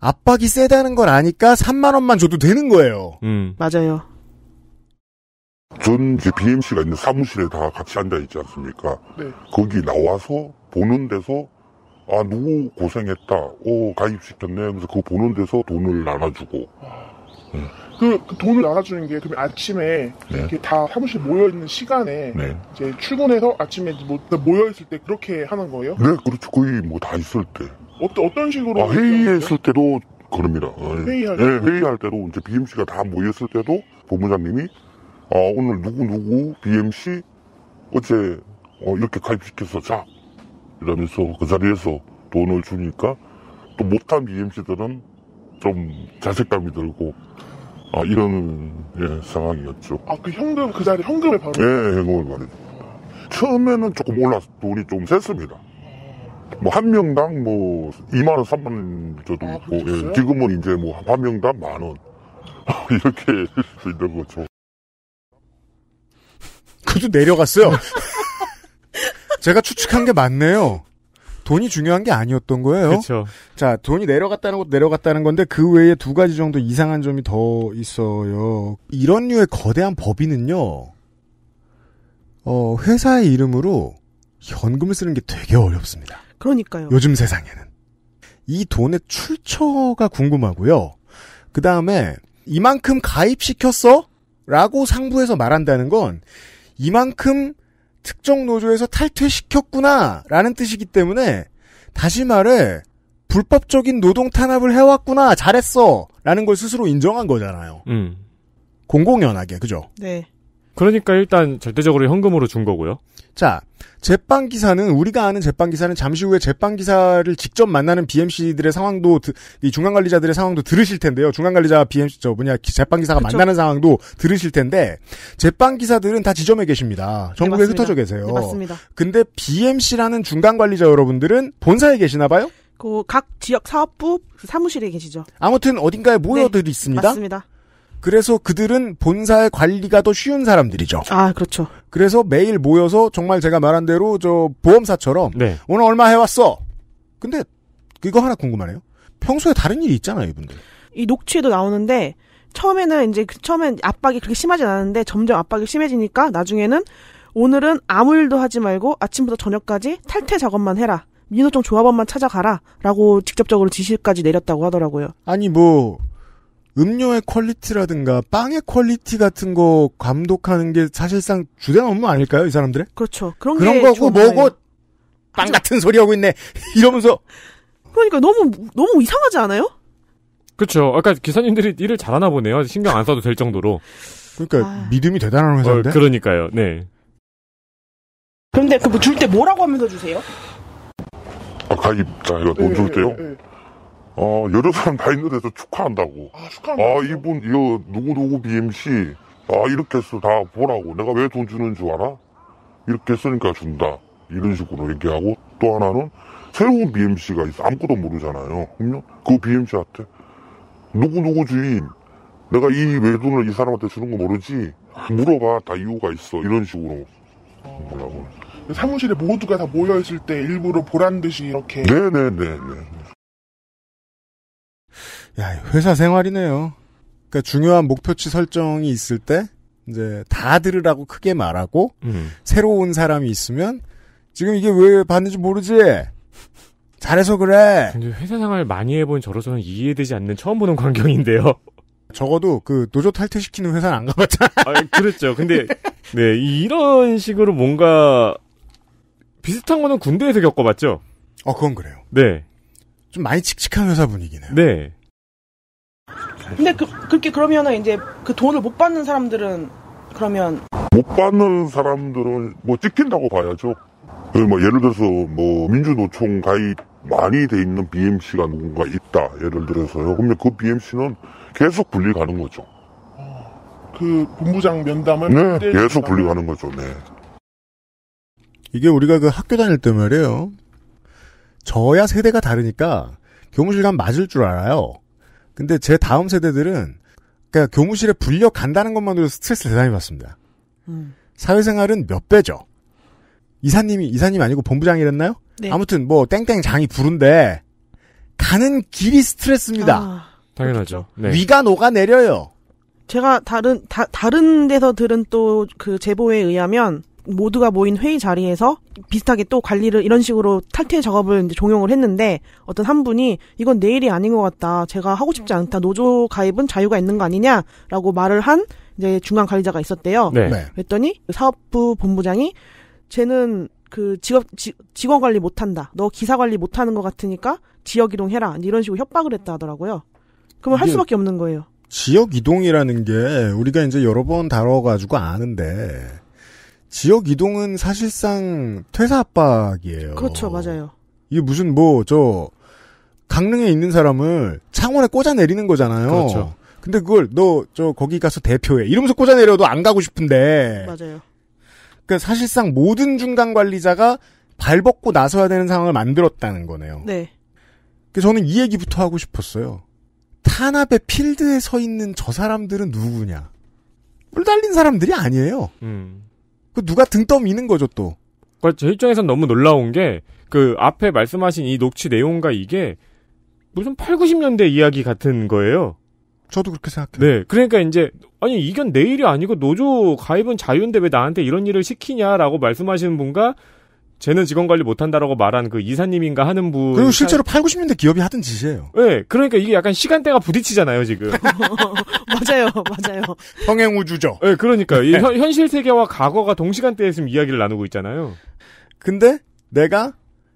[SPEAKER 3] 압박이 세다는 걸 아니까 3만 원만 줘도 되는 거예요. 음. 맞아요.
[SPEAKER 6] 전 이제 BMC가 있는 사무실에 다 같이 앉아 있지 않습니까? 네. 거기 나와서 보는 데서 아 누구 고생했다, 오 어, 가입시켰네 하면서 그거 보는 데서 돈을 나눠주고. 아. 그, 그, 돈을 나눠주는 게 그럼 아침에 네. 이렇게 다 사무실 모여 있는 시간에 네. 이제 출근해서 아침에 뭐, 뭐 모여 있을 때 그렇게 하는 거예요? 네, 그렇죠. 거의 뭐 다 있을 때. 어떤 어떤 식으로? 아, 회의했을 때도 그럽니다. 예. 회의할, 예, 때. 네, 회의할 때도 이제 BMC가 다 모였을 때도 본부장님이 아 오늘 누구누구 BMC 어제 어, 이렇게 가입시켜서 자 이러면서 그 자리에서 돈을 주니까 또 못한 BMC들은 좀 자책감이 들고 아 이런 예, 상황이었죠 아 그 현금 그 자리 현금을 바로 예, 예 현금을 바로 처음에는 조금 올랐서 돈이 좀 셌습니다 뭐 한 명당 뭐 2만원 3만원 저도 아, 있고 예, 지금은 이제 뭐 한 명당 만원 이렇게 있는 거죠
[SPEAKER 3] 그것도 내려갔어요. 제가 추측한 게 맞네요. 돈이 중요한 게 아니었던 거예요. 그렇죠. 자, 돈이 내려갔다는 것도 내려갔다는 건데 그 외에 두 가지 정도 이상한 점이 더 있어요. 이런 류의 거대한 법인은요. 어, 회사의 이름으로 현금을 쓰는 게 되게 어렵습니다.
[SPEAKER 5] 그러니까요. 요즘
[SPEAKER 3] 세상에는 이 돈의 출처가 궁금하고요. 그다음에 이만큼 가입시켰어? 라고 상부에서 말한다는 건 이만큼 특정 노조에서 탈퇴시켰구나라는 뜻이기 때문에 다시 말해 불법적인 노동 탄압을 해왔구나 잘했어라는 걸 스스로 인정한 거잖아요. 음. 공공연하게
[SPEAKER 4] 그죠? 네. 그러니까 일단 절대적으로 현금으로 준 거고요.
[SPEAKER 3] 자, 제빵 기사는 우리가 아는 제빵 기사는 잠시 후에 제빵 기사를 직접 만나는 BMC들의 상황도 이 중간 관리자들의 상황도 들으실 텐데요. 중간 관리자 BMC 저 뭐냐 제빵 기사가 그쵸. 만나는 상황도 들으실 텐데 제빵 기사들은 다 지점에 계십니다. 네, 전국에 네, 흩어져 계세요. 네, 맞습니다. 근데 BMC라는 중간 관리자 여러분들은 본사에 계시나 봐요?
[SPEAKER 5] 그 각 지역 사업부 사무실에 계시죠.
[SPEAKER 3] 아무튼 어딘가에 모여들 네, 있습니다. 맞습니다. 그래서 그들은 본사의 관리가 더 쉬운 사람들이죠. 아, 그렇죠. 그래서 매일 모여서 정말 제가 말한 대로 저 보험사처럼 네. 오늘 얼마 해왔어. 근데 이거 하나 궁금하네요. 평소에 다른 일이 있잖아요, 이분들. 이 녹취에도 나오는데 처음에는 이제
[SPEAKER 5] 그 처음엔 압박이 그렇게 심하진 않았는데 점점 압박이 심해지니까 나중에는 오늘은 아무 일도 하지 말고 아침부터 저녁까지 탈퇴 작업만 해라. 민호총 조합원만 찾아가라. 라고
[SPEAKER 3] 직접적으로 지시까지 내렸다고 하더라고요. 아니, 뭐, 음료의 퀄리티라든가 빵의 퀄리티 같은 거 감독하는 게 사실상 주된 업무 아닐까요, 이 사람들의? 그렇죠. 그런, 그런 거고 뭐고 빵 같은 소리 하고 있네 이러면서 그러니까
[SPEAKER 5] 너무 너무 이상하지 않아요?
[SPEAKER 4] 그렇죠. 아까 기사님들이 일을 잘하나 보네요. 신경 안 써도 될 정도로. 그러니까 아... 믿음이 대단한 회사인데. 어, 그러니까요. 네.
[SPEAKER 5] 그런데 그 줄때 뭐 뭐라고 하면서 주세요?
[SPEAKER 6] 아 가입자 이거 돈줄 예, 예, 때요? 네, 네, 어, 여러 사람 다 있는 데서 축하한다고. 아, 축하한다. 아, 이분, 이거, 누구누구 BMC. 아, 이렇게 해서 다 보라고. 내가 왜 돈 주는 줄 알아? 이렇게 쓰니까 준다. 이런 식으로 얘기하고, 또 하나는, 새로운 BMC가 있어. 아무것도 모르잖아요. 그럼요? 그 BMC한테, 누구누구 주인, 내가 이 외돈을 이 사람한테 주는 거 모르지? 물어봐. 다 이유가 있어. 이런 식으로. 뭐라고. 사무실에 모두가 다 모여있을 때 일부러 보란 듯이 이렇게. 네네네네. 네, 네, 네.
[SPEAKER 3] 야, 회사 생활이네요. 그니까 중요한 목표치 설정이 있을 때 이제 다 들으라고 크게 말하고 음. 새로운 사람이 있으면 지금 이게 왜 봤는지 모르지. 잘해서 그래. 근데 회사
[SPEAKER 4] 생활 많이 해본 저로서는 이해되지 않는 처음 보는 광경인데요. 적어도 그 노조 탈퇴시키는 회사는 안 가봤잖아. 아, 그랬죠. 근데 네 이런 식으로 뭔가 비슷한 거는 군대에서 겪어봤죠. 어 그건 그래요. 네. 좀
[SPEAKER 6] 많이 칙칙한 회사 분위기네요. 네.
[SPEAKER 5] 근데 그, 그렇게 그러면은 이제 그 돈을 못 받는 사람들은 그러면
[SPEAKER 6] 못 받는 사람들은 뭐 찍힌다고 봐야죠. 그 뭐 예를 들어서 뭐 민주노총 가입 많이 돼 있는 BMC가 누군가 있다. 예를 들어서요. 그러면 그 BMC는 계속 분리 가는 거죠. 그 본부장 면담을 네, 계속 분리 가는 거죠. 네.
[SPEAKER 3] 이게 우리가 그 학교 다닐 때 말이에요. 저야 세대가 다르니까 교무실 가면 맞을 줄 알아요. 근데 제 다음 세대들은 그러니까 교무실에 불려 간다는 것만으로 스트레스 대단히 받습니다. 음. 사회생활은 몇 배죠. 이사님이 이사님 아니고 본부장이랬나요? 네. 아무튼 뭐 땡땡 장이 부른데 가는 길이 스트레스입니다. 아,
[SPEAKER 4] 당연하죠. 그렇죠. 네.
[SPEAKER 3] 위가 녹아 내려요.
[SPEAKER 5] 제가 다른 다, 다른 데서 들은 또 그 제보에 의하면 모두가 모인 회의 자리에서 비슷하게 또 관리를 이런 식으로 탈퇴 작업을 이제 종용을 했는데 어떤 한 분이 이건 내일이 아닌 것 같다. 제가 하고 싶지 네. 않다. 노조 가입은 자유가 있는 거 아니냐라고 말을 한 이제 중간 관리자가 있었대요. 네. 네. 그랬더니 사업부 본부장이 쟤는 그 직업 지, 직원 관리 못한다. 너 기사 관리 못하는 것 같으니까 지역 이동해라. 이런 식으로 협박을 했다 하더라고요. 그러면 할 수밖에 없는 거예요.
[SPEAKER 3] 지역 이동이라는 게 우리가 이제 여러 번 다뤄가지고 아는데 지역 이동은 사실상 퇴사 압박이에요. 그렇죠, 맞아요. 이게 무슨 뭐 저 강릉에 있는 사람을 창원에 꽂아 내리는 거잖아요. 그렇죠. 근데 그걸 너 저 거기 가서 대표해 이러면서 꽂아 내려도 안 가고 싶은데. 맞아요. 그러니까 사실상 모든 중간 관리자가 발벗고 나서야 되는 상황을 만들었다는 거네요. 네. 그래서 저는 이 얘기부터 하고 싶었어요. 탄압의 필드에 서 있는 저 사람들은 누구냐? 뿔 달린 사람들이 아니에요.
[SPEAKER 4] 음. 그 누가 등 떠미는 거죠 또. 그니까제 입장에선 너무 놀라운 게 그 앞에 말씀하신 이 녹취 내용과 이게 무슨 8, 90년대 이야기 같은 거예요. 저도 그렇게 생각해요. 네. 그러니까 이제, 아니, 이건 내 일이 아니고 노조 가입은 자유인데 왜 나한테 이런 일을 시키냐라고 말씀하시는 분과 쟤는 직원 관리 못한다라고 말한 그 이사님인가 하는 분. 그리고 실제로
[SPEAKER 3] 사... 8, 90년대 기업이
[SPEAKER 4] 하던 짓이에요. 네, 그러니까 이게 약간 시간대가 부딪히잖아요, 지금.
[SPEAKER 3] 맞아요, 맞아요.
[SPEAKER 4] 평행우주죠. 네, 그러니까. 네. 현, 실 세계와 과거가 동시간대에 있으면 이야기를 나누고 있잖아요.
[SPEAKER 3] 근데 내가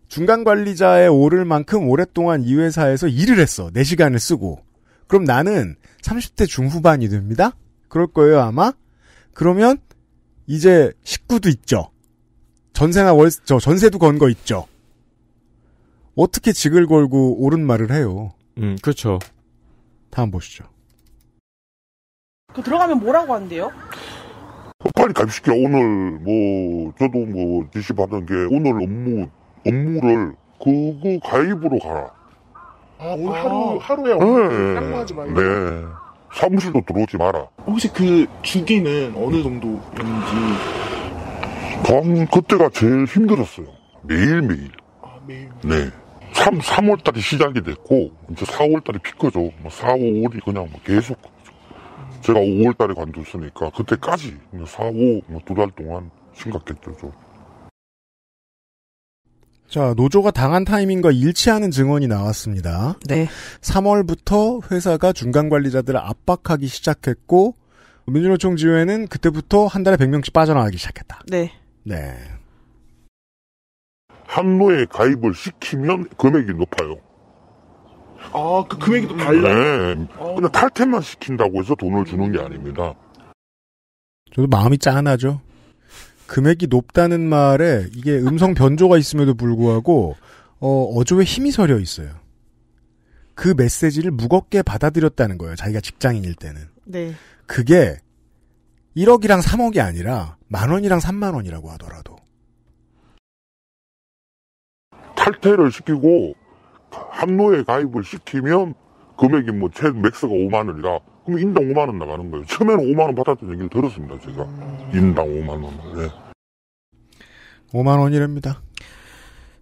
[SPEAKER 3] 중간 관리자에 오를 만큼 오랫동안 이 회사에서 일을 했어. 내 시간을 쓰고. 그럼 나는 30대 중후반이 됩니다? 그럴 거예요, 아마? 그러면 이제 식구도 있죠. 전세나 월, 저 전세도 건 거 있죠. 어떻게 직을 걸고 옳은
[SPEAKER 6] 말을 해요. 음, 그렇죠. 다음 보시죠.
[SPEAKER 5] 그 들어가면 뭐라고 한대요?
[SPEAKER 6] 빨리 가입시켜. 오늘 뭐 저도 뭐 지시 받은 게 오늘 업무 업무를 그거 가입으로 가라.
[SPEAKER 1] 아 오늘 아, 하루 하루에 업무 네, 하지 말고.
[SPEAKER 6] 네. 사무실도 들어오지 마라. 혹시 그 주기는 어느 정도였는지? 건 그때가 제일 힘들었어요. 매일매일. 아, 매일. 네. 3, 3월달이 시작이 됐고, 이제 4월달이 피크죠. 뭐 4, 5월이 그냥 뭐 계속. 음. 제가 5월달에 관뒀으니까, 그때까지 4, 5, 뭐두 달 동안 심각했죠, 좀.
[SPEAKER 3] 자, 노조가 당한 타이밍과 일치하는 증언이 나왔습니다. 네. 3월부터 회사가 중간 관리자들을 압박하기 시작했고, 민주노총 지회는 그때부터 한 달에 100명씩 빠져나가기 시작했다.
[SPEAKER 5] 네.
[SPEAKER 6] 네. 한로에 가입을 시키면 금액이 높아요. 아, 그 금액이 또 음. 달라요? 네. 아. 어. 그냥 탈퇴만 시킨다고 해서 돈을 주는 게 아닙니다.
[SPEAKER 3] 저도 마음이 짠하죠. 금액이 높다는 말에 이게 음성 변조가 있음에도 불구하고 어, 어조에 힘이 서려 있어요. 그 메시지를 무겁게 받아들였다는 거예요. 자기가 직장인일 때는. 네. 그게 1억이랑 3억이 아니라 만 원이랑 3만 원이라고 하더라도
[SPEAKER 6] 탈퇴를 시키고 한노에 가입을 시키면 금액이 뭐 최 맥스가 5만 원이라 그럼 인당 5만 원 나가는 거예요. 처음에는 5만 원 받았던 얘기를 들었습니다. 제가 인당 5만 원. 네. 예.
[SPEAKER 3] 5만 원이랍니다.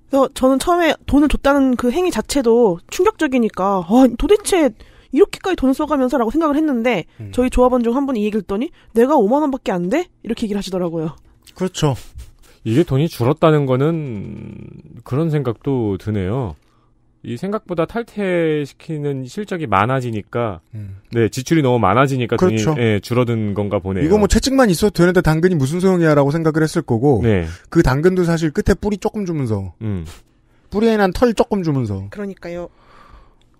[SPEAKER 5] 그래서 저는 처음에 돈을 줬다는 그 행위 자체도 충격적이니까 아, 도대체 이렇게까지 돈 써가면서라고 생각을 했는데 음. 저희 조합원 중 한 분이 이 얘기를 했더니 내가 5만 원밖에 안 돼? 이렇게 얘기를 하시더라고요.
[SPEAKER 4] 그렇죠. 이게 돈이 줄었다는 거는 그런 생각도 드네요. 이 생각보다 탈퇴시키는 실적이 많아지니까 음. 네 지출이 너무 많아지니까 그렇죠. 예, 줄어든 건가 보네요. 이거 뭐
[SPEAKER 3] 채찍만 있어도 되는데 당근이 무슨 소용이야라고 생각을 했을 거고 네. 그 당근도 사실 끝에 뿌리 조금 주면서 음. 뿌리에 난 털 조금 주면서
[SPEAKER 4] 그러니까요.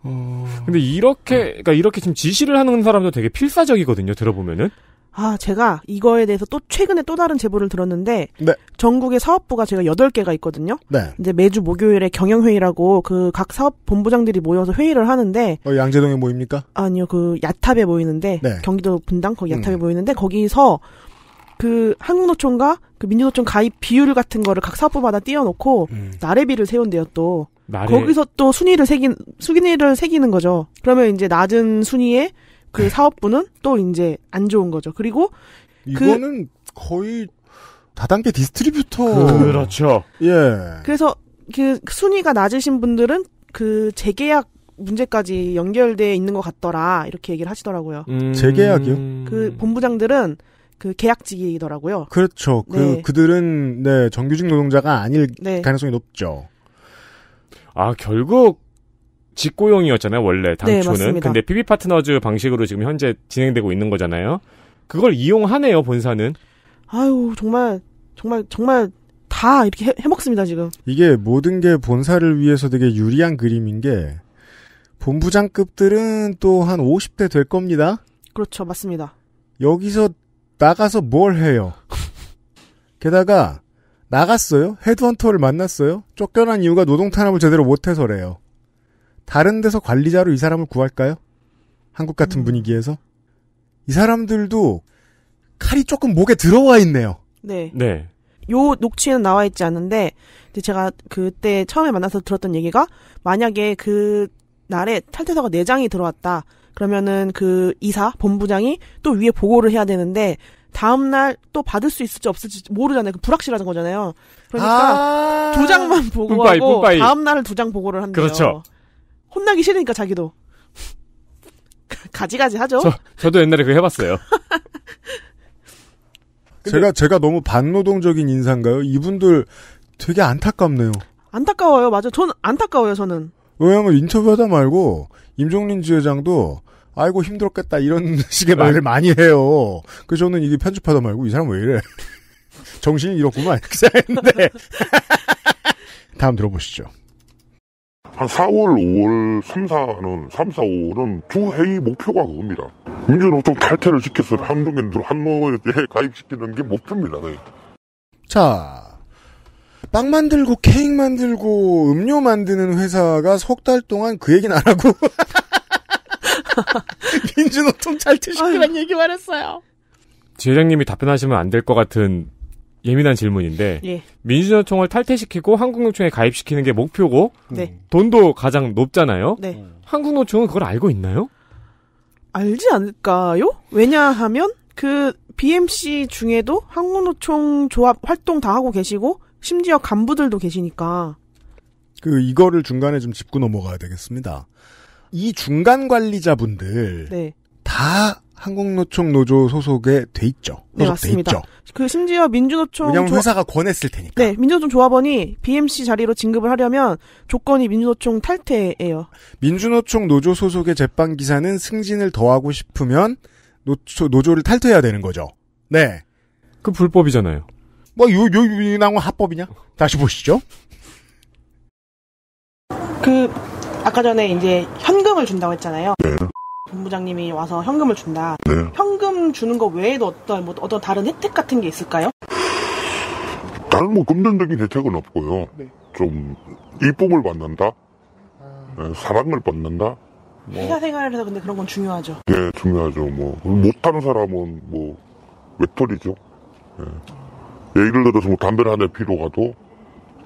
[SPEAKER 4] 어... 근데 이렇게, 음. 그러니까 이렇게 지금 지시를 하는 사람도 되게 필사적이거든요, 들어보면은.
[SPEAKER 5] 아, 제가 이거에 대해서 또 최근에 또 다른 제보를 들었는데 네. 전국의 사업부가 제가 8개가 있거든요. 네. 이제 매주 목요일에 경영 회의라고 그 각 사업 본부장들이 모여서 회의를 하는데
[SPEAKER 3] 어, 양재동에 모입니까?
[SPEAKER 5] 아니요. 그 야탑에 모이는데 네. 경기도 분당 거기 야탑에 음. 모이는데 거기서 그 한국노총과 그 민주노총 가입 비율 같은 거를 각 사업부마다 띄워놓고 음. 나래비를 세운대요 또. 날에... 거기서 또 순위를 새긴 순위를 새기는 거죠. 그러면 이제 낮은 순위에 그 네. 사업부는 또 이제 안 좋은 거죠. 그리고
[SPEAKER 3] 그 이거는 그... 거의 다단계 디스트리뷰터
[SPEAKER 4] 그렇죠. 예.
[SPEAKER 5] 그래서 그 순위가 낮으신 분들은 그 재계약 문제까지 연결돼 있는 것 같더라 이렇게 얘기를 하시더라고요. 음...
[SPEAKER 4] 재계약이요?
[SPEAKER 5] 그 본부장들은 그 계약직이더라고요.
[SPEAKER 3] 그렇죠. 그 네. 그 그들은 네 정규직 노동자가 아닐 네. 가능성이 높죠.
[SPEAKER 4] 아 결국 직고용이었잖아요 원래 네, 당초는. 네, 근데 PB 파트너즈 방식으로 지금 현재 진행되고 있는 거잖아요. 그걸 이용하네요 본사는.
[SPEAKER 5] 아유 정말 정말 정말 다 이렇게 해, 해먹습니다 지금.
[SPEAKER 3] 이게 모든 게 본사를 위해서 되게 유리한 그림인 게 본부장급들은 또 한 50대 될 겁니다. 그렇죠 맞습니다. 여기서 나가서 뭘 해요? 게다가 나갔어요? 헤드헌터를 만났어요? 쫓겨난 이유가 노동 탄압을 제대로 못해서래요. 다른 데서 관리자로 이 사람을 구할까요? 한국 같은 음. 분위기에서? 이 사람들도 칼이 조금 목에 들어와 있네요. 네. 네.
[SPEAKER 5] 요 녹취에는 나와 있지 않은데, 제가 그때 처음에 만나서 들었던 얘기가, 만약에 그 날에 탈퇴서가 4장이 들어왔다. 그러면은 그 이사, 본부장이 또 위에 보고를 해야 되는데, 다음날 또 받을 수 있을지 없을지 모르잖아요. 그 불확실한 거잖아요. 그러니까 아~ 두 장만 보고하고 다음날은 두장 보고를 한대요. 그렇죠. 혼나기 싫으니까 자기도. 가지가지 하죠. 저,
[SPEAKER 4] 저도 옛날에 그거 해봤어요.
[SPEAKER 3] 제가 제가 너무 반노동적인 인상가요? 이분들 되게 안타깝네요.
[SPEAKER 5] 안타까워요, 맞아. 저는 안타까워요, 저는.
[SPEAKER 3] 왜냐하면 인터뷰하다 말고 임종린 지회장도 아이고 힘들었겠다 이런 식의 말을 많이 해요. 그 저는 이게 편집하다 말고 이 사람 왜 이래? 정신이 이렇구만 그 했는데 다음
[SPEAKER 6] 들어보시죠. 한 4월, 5월, 3, 4는 3, 4, 5는 두 회의 목표가 그겁니다. 민주노총 탈퇴를 시켰어 한동인들 한노에 가입시키는 게 목표입니다. 네.
[SPEAKER 3] 자, 빵 만들고 케이크 만들고 음료 만드는 회사가 석 달 동안 그 얘기는 안 하고 민주노총 잘 드시기란
[SPEAKER 1] 얘기말 했어요.
[SPEAKER 4] 지회장님이 답변하시면 안 될 것 같은 예민한 질문인데 예. 민주노총을 탈퇴시키고 한국노총에 가입시키는 게 목표고 네. 돈도 가장 높잖아요. 네. 한국노총은 그걸 알고 있나요?
[SPEAKER 5] 알지 않을까요? 왜냐하면 그 BMC 중에도 한국노총 조합 활동 다 하고 계시고
[SPEAKER 3] 심지어 간부들도 계시니까 그 이거를 중간에 좀 짚고 넘어가야 되겠습니다. 이 중간 관리자분들 네. 다 한국노총 노조 소속에 돼 있죠. 네 맞습니다. 있죠.
[SPEAKER 5] 그 심지어 민주노총 왜냐면 조... 회사가
[SPEAKER 3] 권했을 테니까.
[SPEAKER 5] 네 민주노총 조합원이 BMC 자리로 진급을 하려면 조건이 민주노총 탈퇴예요.
[SPEAKER 3] 민주노총 노조 소속의 제빵 기사는 승진을 더하고 싶으면 노조, 노조를 탈퇴해야 되는 거죠. 네. 그 불법이잖아요. 뭐 요요유난은 합법이냐? 다시 보시죠. 그 아까 전에
[SPEAKER 5] 이제 현금을 준다고 했잖아요. 네. 본부장님이 와서 현금을 준다. 네. 현금 주는 거 외에도 어떤 뭐 어떤 다른 혜택 같은 게 있을까요?
[SPEAKER 6] 다른 뭐 금전적인 혜택은 없고요. 네. 좀 이쁨을 받는다. 네, 사랑을 받는다. 뭐. 회사
[SPEAKER 5] 생활에서 근데 그런 건 중요하죠.
[SPEAKER 6] 네, 중요하죠. 뭐 못하는 사람은 뭐 외톨이죠. 예. 예를 들어서 뭐 담배를 한대 피러 가도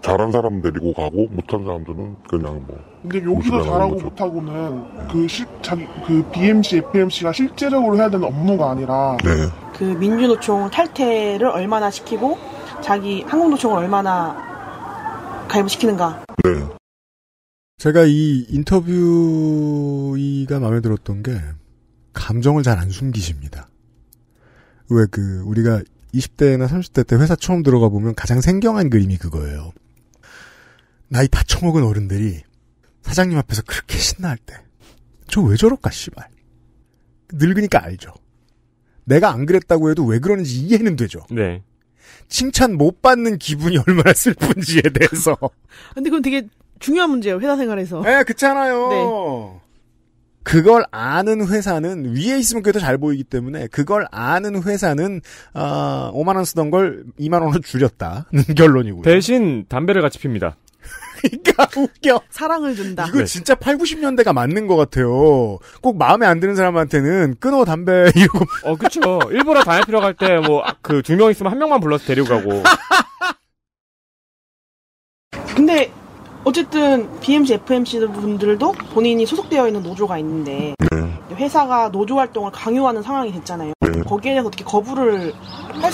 [SPEAKER 6] 잘한 사람 데리고 가고 못한 사람들은 그냥 뭐. 근데 여기서 잘하고 거죠. 못하고는 그 실, 자기, 그 BMC, FMC가 실제적으로 해야 되는 업무가 아니라. 네.
[SPEAKER 5] 그 민주노총 탈퇴를 얼마나 시키고 자기 한국노총을 얼마나 가입시키는가.
[SPEAKER 3] 네. 제가 이 인터뷰가 마음에 들었던 게 감정을 잘 안 숨기십니다. 왜 그 우리가 20대나 30대 때 회사 처음 들어가 보면 가장 생경한 그림이 그거예요. 나이 다 처먹은 어른들이 사장님 앞에서 그렇게 신나할 때 저 왜 저럴까 씨발 늙으니까 알죠. 내가 안 그랬다고 해도 왜 그러는지 이해는 되죠. 네. 칭찬 못 받는 기분이 얼마나 슬픈지에 대해서.
[SPEAKER 5] 근데 그건 되게 중요한 문제예요 회사 생활에서.
[SPEAKER 3] 예, 그렇잖아요. 네. 그걸 아는 회사는 위에 있으면 그래도 잘 보이기 때문에 그걸 아는 회사는 아, 어, 5만 원 쓰던 걸 2만 원으로 줄였다는
[SPEAKER 4] 결론이고요. 대신 담배를 같이 핍니다.
[SPEAKER 3] 그러니까 웃겨. 사랑을 준다. 이거 네. 진짜 8, 90년대가 맞는 것 같아요. 꼭 마음에 안 드는 사람한테는 끊어 담배 이러고. 어, 그쵸.
[SPEAKER 4] 일부러 담배 피러 갈때뭐 그 두명 아, 있으면 한 명만 불러서 데리고 가고.
[SPEAKER 5] 근데 어쨌든 BMC, FMC 분들도 본인이 소속되어 있는 노조가 있는데 네. 회사가 노조 활동을 강요하는 상황이 됐잖아요. 네. 거기에 대해서 어떻게 거부를 할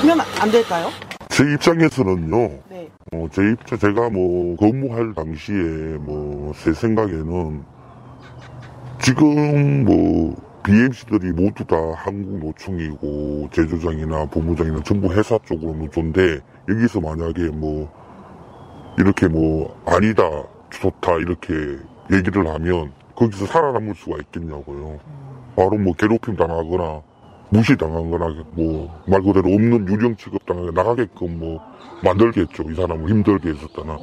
[SPEAKER 5] 수면 안 될까요?
[SPEAKER 6] 제 입장에서는요. 어, 제 입장, 제가 뭐, 근무할 당시에 뭐, 제 생각에는 지금 뭐, BMC들이 모두 다 한국 노총이고, 제조장이나 본부장이나 전부 회사 쪽으로 노조인데, 여기서 만약에 뭐, 이렇게 뭐, 아니다, 좋다, 이렇게 얘기를 하면, 거기서 살아남을 수가 있겠냐고요. 바로 뭐, 괴롭힘 당하거나, 무시당하거나, 뭐, 말 그대로 없는 유령 취급당하게 나가게끔 뭐, 만들겠죠. 이 사람을 힘들게 했었잖아.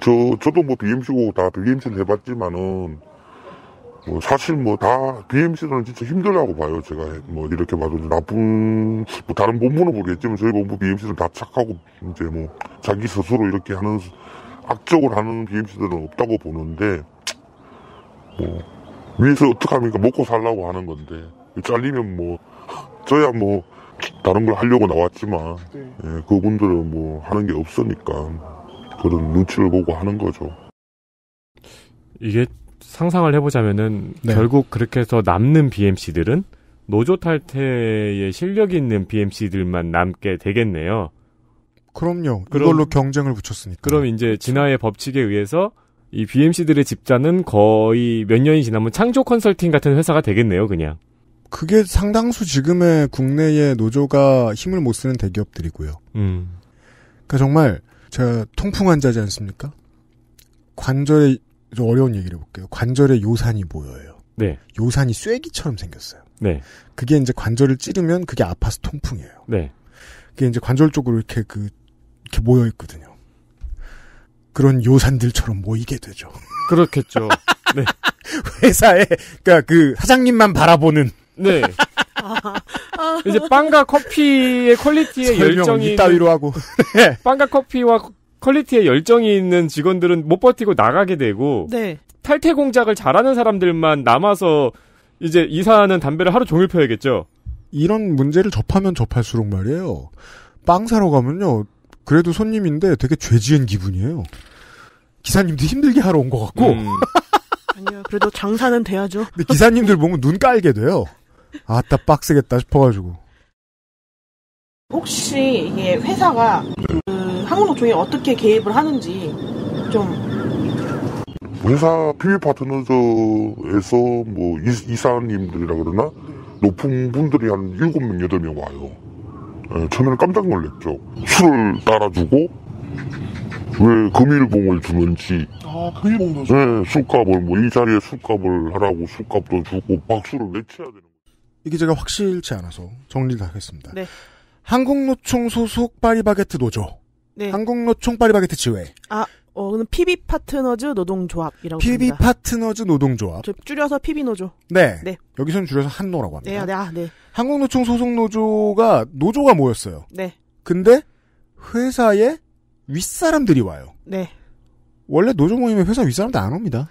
[SPEAKER 6] 저, 저도 뭐 BMC고 다 BMC를 해봤지만은, 뭐 사실 뭐 다 BMC는 진짜 힘들다고 봐요. 제가 뭐 이렇게 봐도 나쁜, 뭐 다른 본부는 모르겠지만 저희 본부 BMC는 다 착하고, 이제 뭐 자기 스스로 이렇게 하는, 악적으로 하는 BMC들은 없다고 보는데, 뭐, 위에서 어떡합니까? 먹고 살라고 하는 건데, 잘리면 뭐, 저야 뭐, 다른 걸 하려고 나왔지만 네. 예, 그분들은 뭐 하는 게 없으니까 그런 눈치를 보고 하는 거죠.
[SPEAKER 4] 이게 상상을 해보자면은 네. 결국 그렇게 해서 남는 BMC들은 노조 탈퇴에 실력 있는 BMC들만 남게 되겠네요.
[SPEAKER 3] 그럼요. 그럼, 이걸로 경쟁을
[SPEAKER 4] 붙였으니까. 그럼 이제 그렇죠. 진화의 법칙에 의해서 이 BMC들의 집단은 거의 몇 년이 지나면 창조 컨설팅 같은 회사가 되겠네요, 그냥.
[SPEAKER 3] 그게 상당수 지금의 국내의 노조가 힘을 못 쓰는 대기업들이고요. 음. 그러니까 정말 제가 통풍 환자지 않습니까? 관절에 좀 어려운 얘기를 해볼게요. 관절에 요산이 모여요. 네. 요산이 쐐기처럼 생겼어요. 네. 그게 이제 관절을 찌르면 그게 아파서 통풍이에요. 네. 그게 이제 관절 쪽으로 이렇게 그 이렇게 모여 있거든요. 그런 요산들처럼 모이게 되죠.
[SPEAKER 4] 그렇겠죠. 네.
[SPEAKER 3] 회사에 그니까그 사장님만 바라보는 네.
[SPEAKER 4] 아. 이제 빵과 커피의 퀄리티에 열정이 따위로 하고 네. 빵과 커피와 퀄리티에 열정이 있는 직원들은 못 버티고 나가게 되고 네. 탈퇴 공작을 잘하는 사람들만 남아서 이제 이사하는 담배를 하루 종일 펴야겠죠.
[SPEAKER 3] 이런 문제를 접하면 접할수록 말이에요. 빵 사러 가면요. 그래도 손님인데 되게 죄지은 기분이에요. 기사님도 힘들게 하러 온 것 같고. 음. 아니요. 그래도 장사는 돼야죠. 근데 기사님들 보면 눈 깔게 돼요. 아따 빡세겠다
[SPEAKER 6] 싶어가지고.
[SPEAKER 5] 혹시 이게 회사가 그 항목 중에 어떻게 개입을 하는지 좀
[SPEAKER 6] 회사 PB 파트너즈에서 뭐 이, 사님들이라 그러나 높은 분들이 한 7명, 8명 와요. 예, 처음에는 깜짝 놀랐죠. 술을 따라주고 왜 금일봉을 주는지 아 금일봉도 예, 술값을 뭐 이 자리에 술값을 하라고 술값도 주고 박수를 외쳐야 되는
[SPEAKER 3] 이게 제가 확실치 않아서 정리를 하겠습니다. 네. 한국노총 소속 파리바게트 노조. 네. 한국노총 파리바게트 지회.
[SPEAKER 5] 아, 어, 는 PB 파트너즈 노동조합이라고 PB 합니다.
[SPEAKER 3] 파트너즈 노동조합.
[SPEAKER 5] 줄여서 PB 노조.
[SPEAKER 3] 네. 네. 여기서는 줄여서 한노라고 합니다. 네 아, 네, 아, 네. 한국노총 소속 노조가 노조가 모였어요. 네. 근데 회사에 윗사람들이 와요. 네. 원래 노조 모임에 회사 윗사람들 안 옵니다.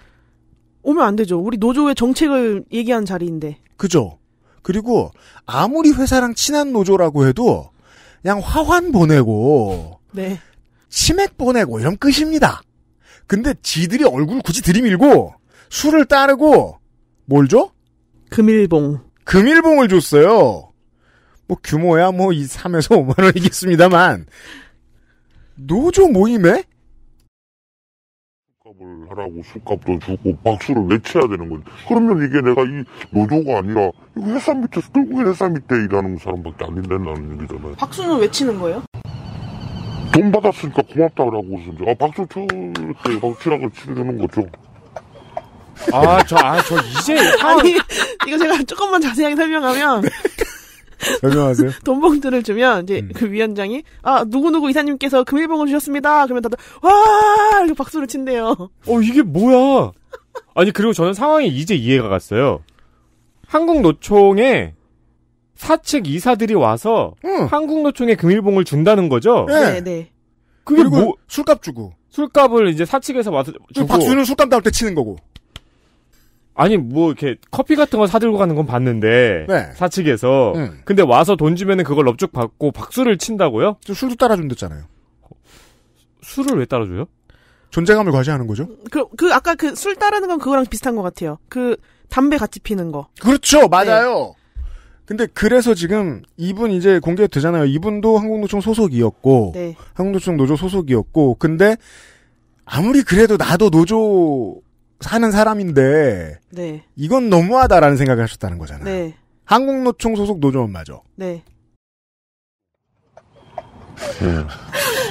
[SPEAKER 5] 오면 안 되죠. 우리 노조의 정책을 얘기한 자리인데.
[SPEAKER 3] 그죠. 그리고 아무리 회사랑 친한 노조라고 해도 그냥 화환 보내고 네. 치맥 보내고 이런 끝입니다. 근데 지들이 얼굴 굳이 들이밀고 술을 따르고 뭘 줘? 금일봉. 금일봉을 줬어요. 뭐 규모야 뭐 이 3에서 5만 원이겠습니다만 노조 모임에
[SPEAKER 6] 하라고 술값도 주고 박수를 외쳐야 되는 건데 그러면 이게 내가 이 노조가 아니라 이거 회사 밑에서 결국엔 회사 밑에 일하는 사람밖에 안 일낸다는 얘기잖아요
[SPEAKER 5] 박수는 외치는 거예요?
[SPEAKER 6] 돈 받았으니까 고맙다 그러고 그래서 아 박수 칠때 박수라고 치 치르는 거죠 아저아저 아, 저 이제
[SPEAKER 5] 아니 이거 제가 조금만 자세하게 설명하면 네.
[SPEAKER 6] 변명하세요.
[SPEAKER 5] 돈봉투를 주면 이제 음. 그 위원장이 아 누구 누구 이사님께서 금일봉을 그 주셨습니다. 그러면 다들 와 이렇게 박수를
[SPEAKER 4] 친대요. 어 이게 뭐야? 아니 그리고 저는 상황이 이제 이해가 갔어요. 한국노총에 사측 이사들이 와서 응. 한국노총에 금일봉을 그 준다는 거죠. 네, 네. 네. 그게 뭐 술값 주고 술값을 이제 사측에서 와서 그 주고 박수는 술값 나올 때 치는 거고. 아니 뭐 이렇게 커피 같은 거 사들고 가는 건 봤는데 네. 사측에서 음. 근데 와서 돈 주면은 그걸 업적 받고 박수를 친다고요? 저 술도 따라준댔잖아요. 술을 왜 따라줘요? 존재감을 과시하는 거죠?
[SPEAKER 5] 그, 그, 아까 그 술 따르는 건 그거랑 비슷한 것 같아요. 그, 담배 같이 피는 거.
[SPEAKER 3] 그렇죠! 네. 맞아요! 네. 근데 그래서 지금 이분 이제 공개되잖아요. 이분도 한국노총 소속이었고, 네. 한국노총 노조 소속이었고, 근데 아무리 그래도 나도 노조 사는 사람인데 네. 이건 너무하다라는 생각을 하셨다는 거잖아요. 네. 한국노총 소속 노조원마저.
[SPEAKER 5] 네. 음.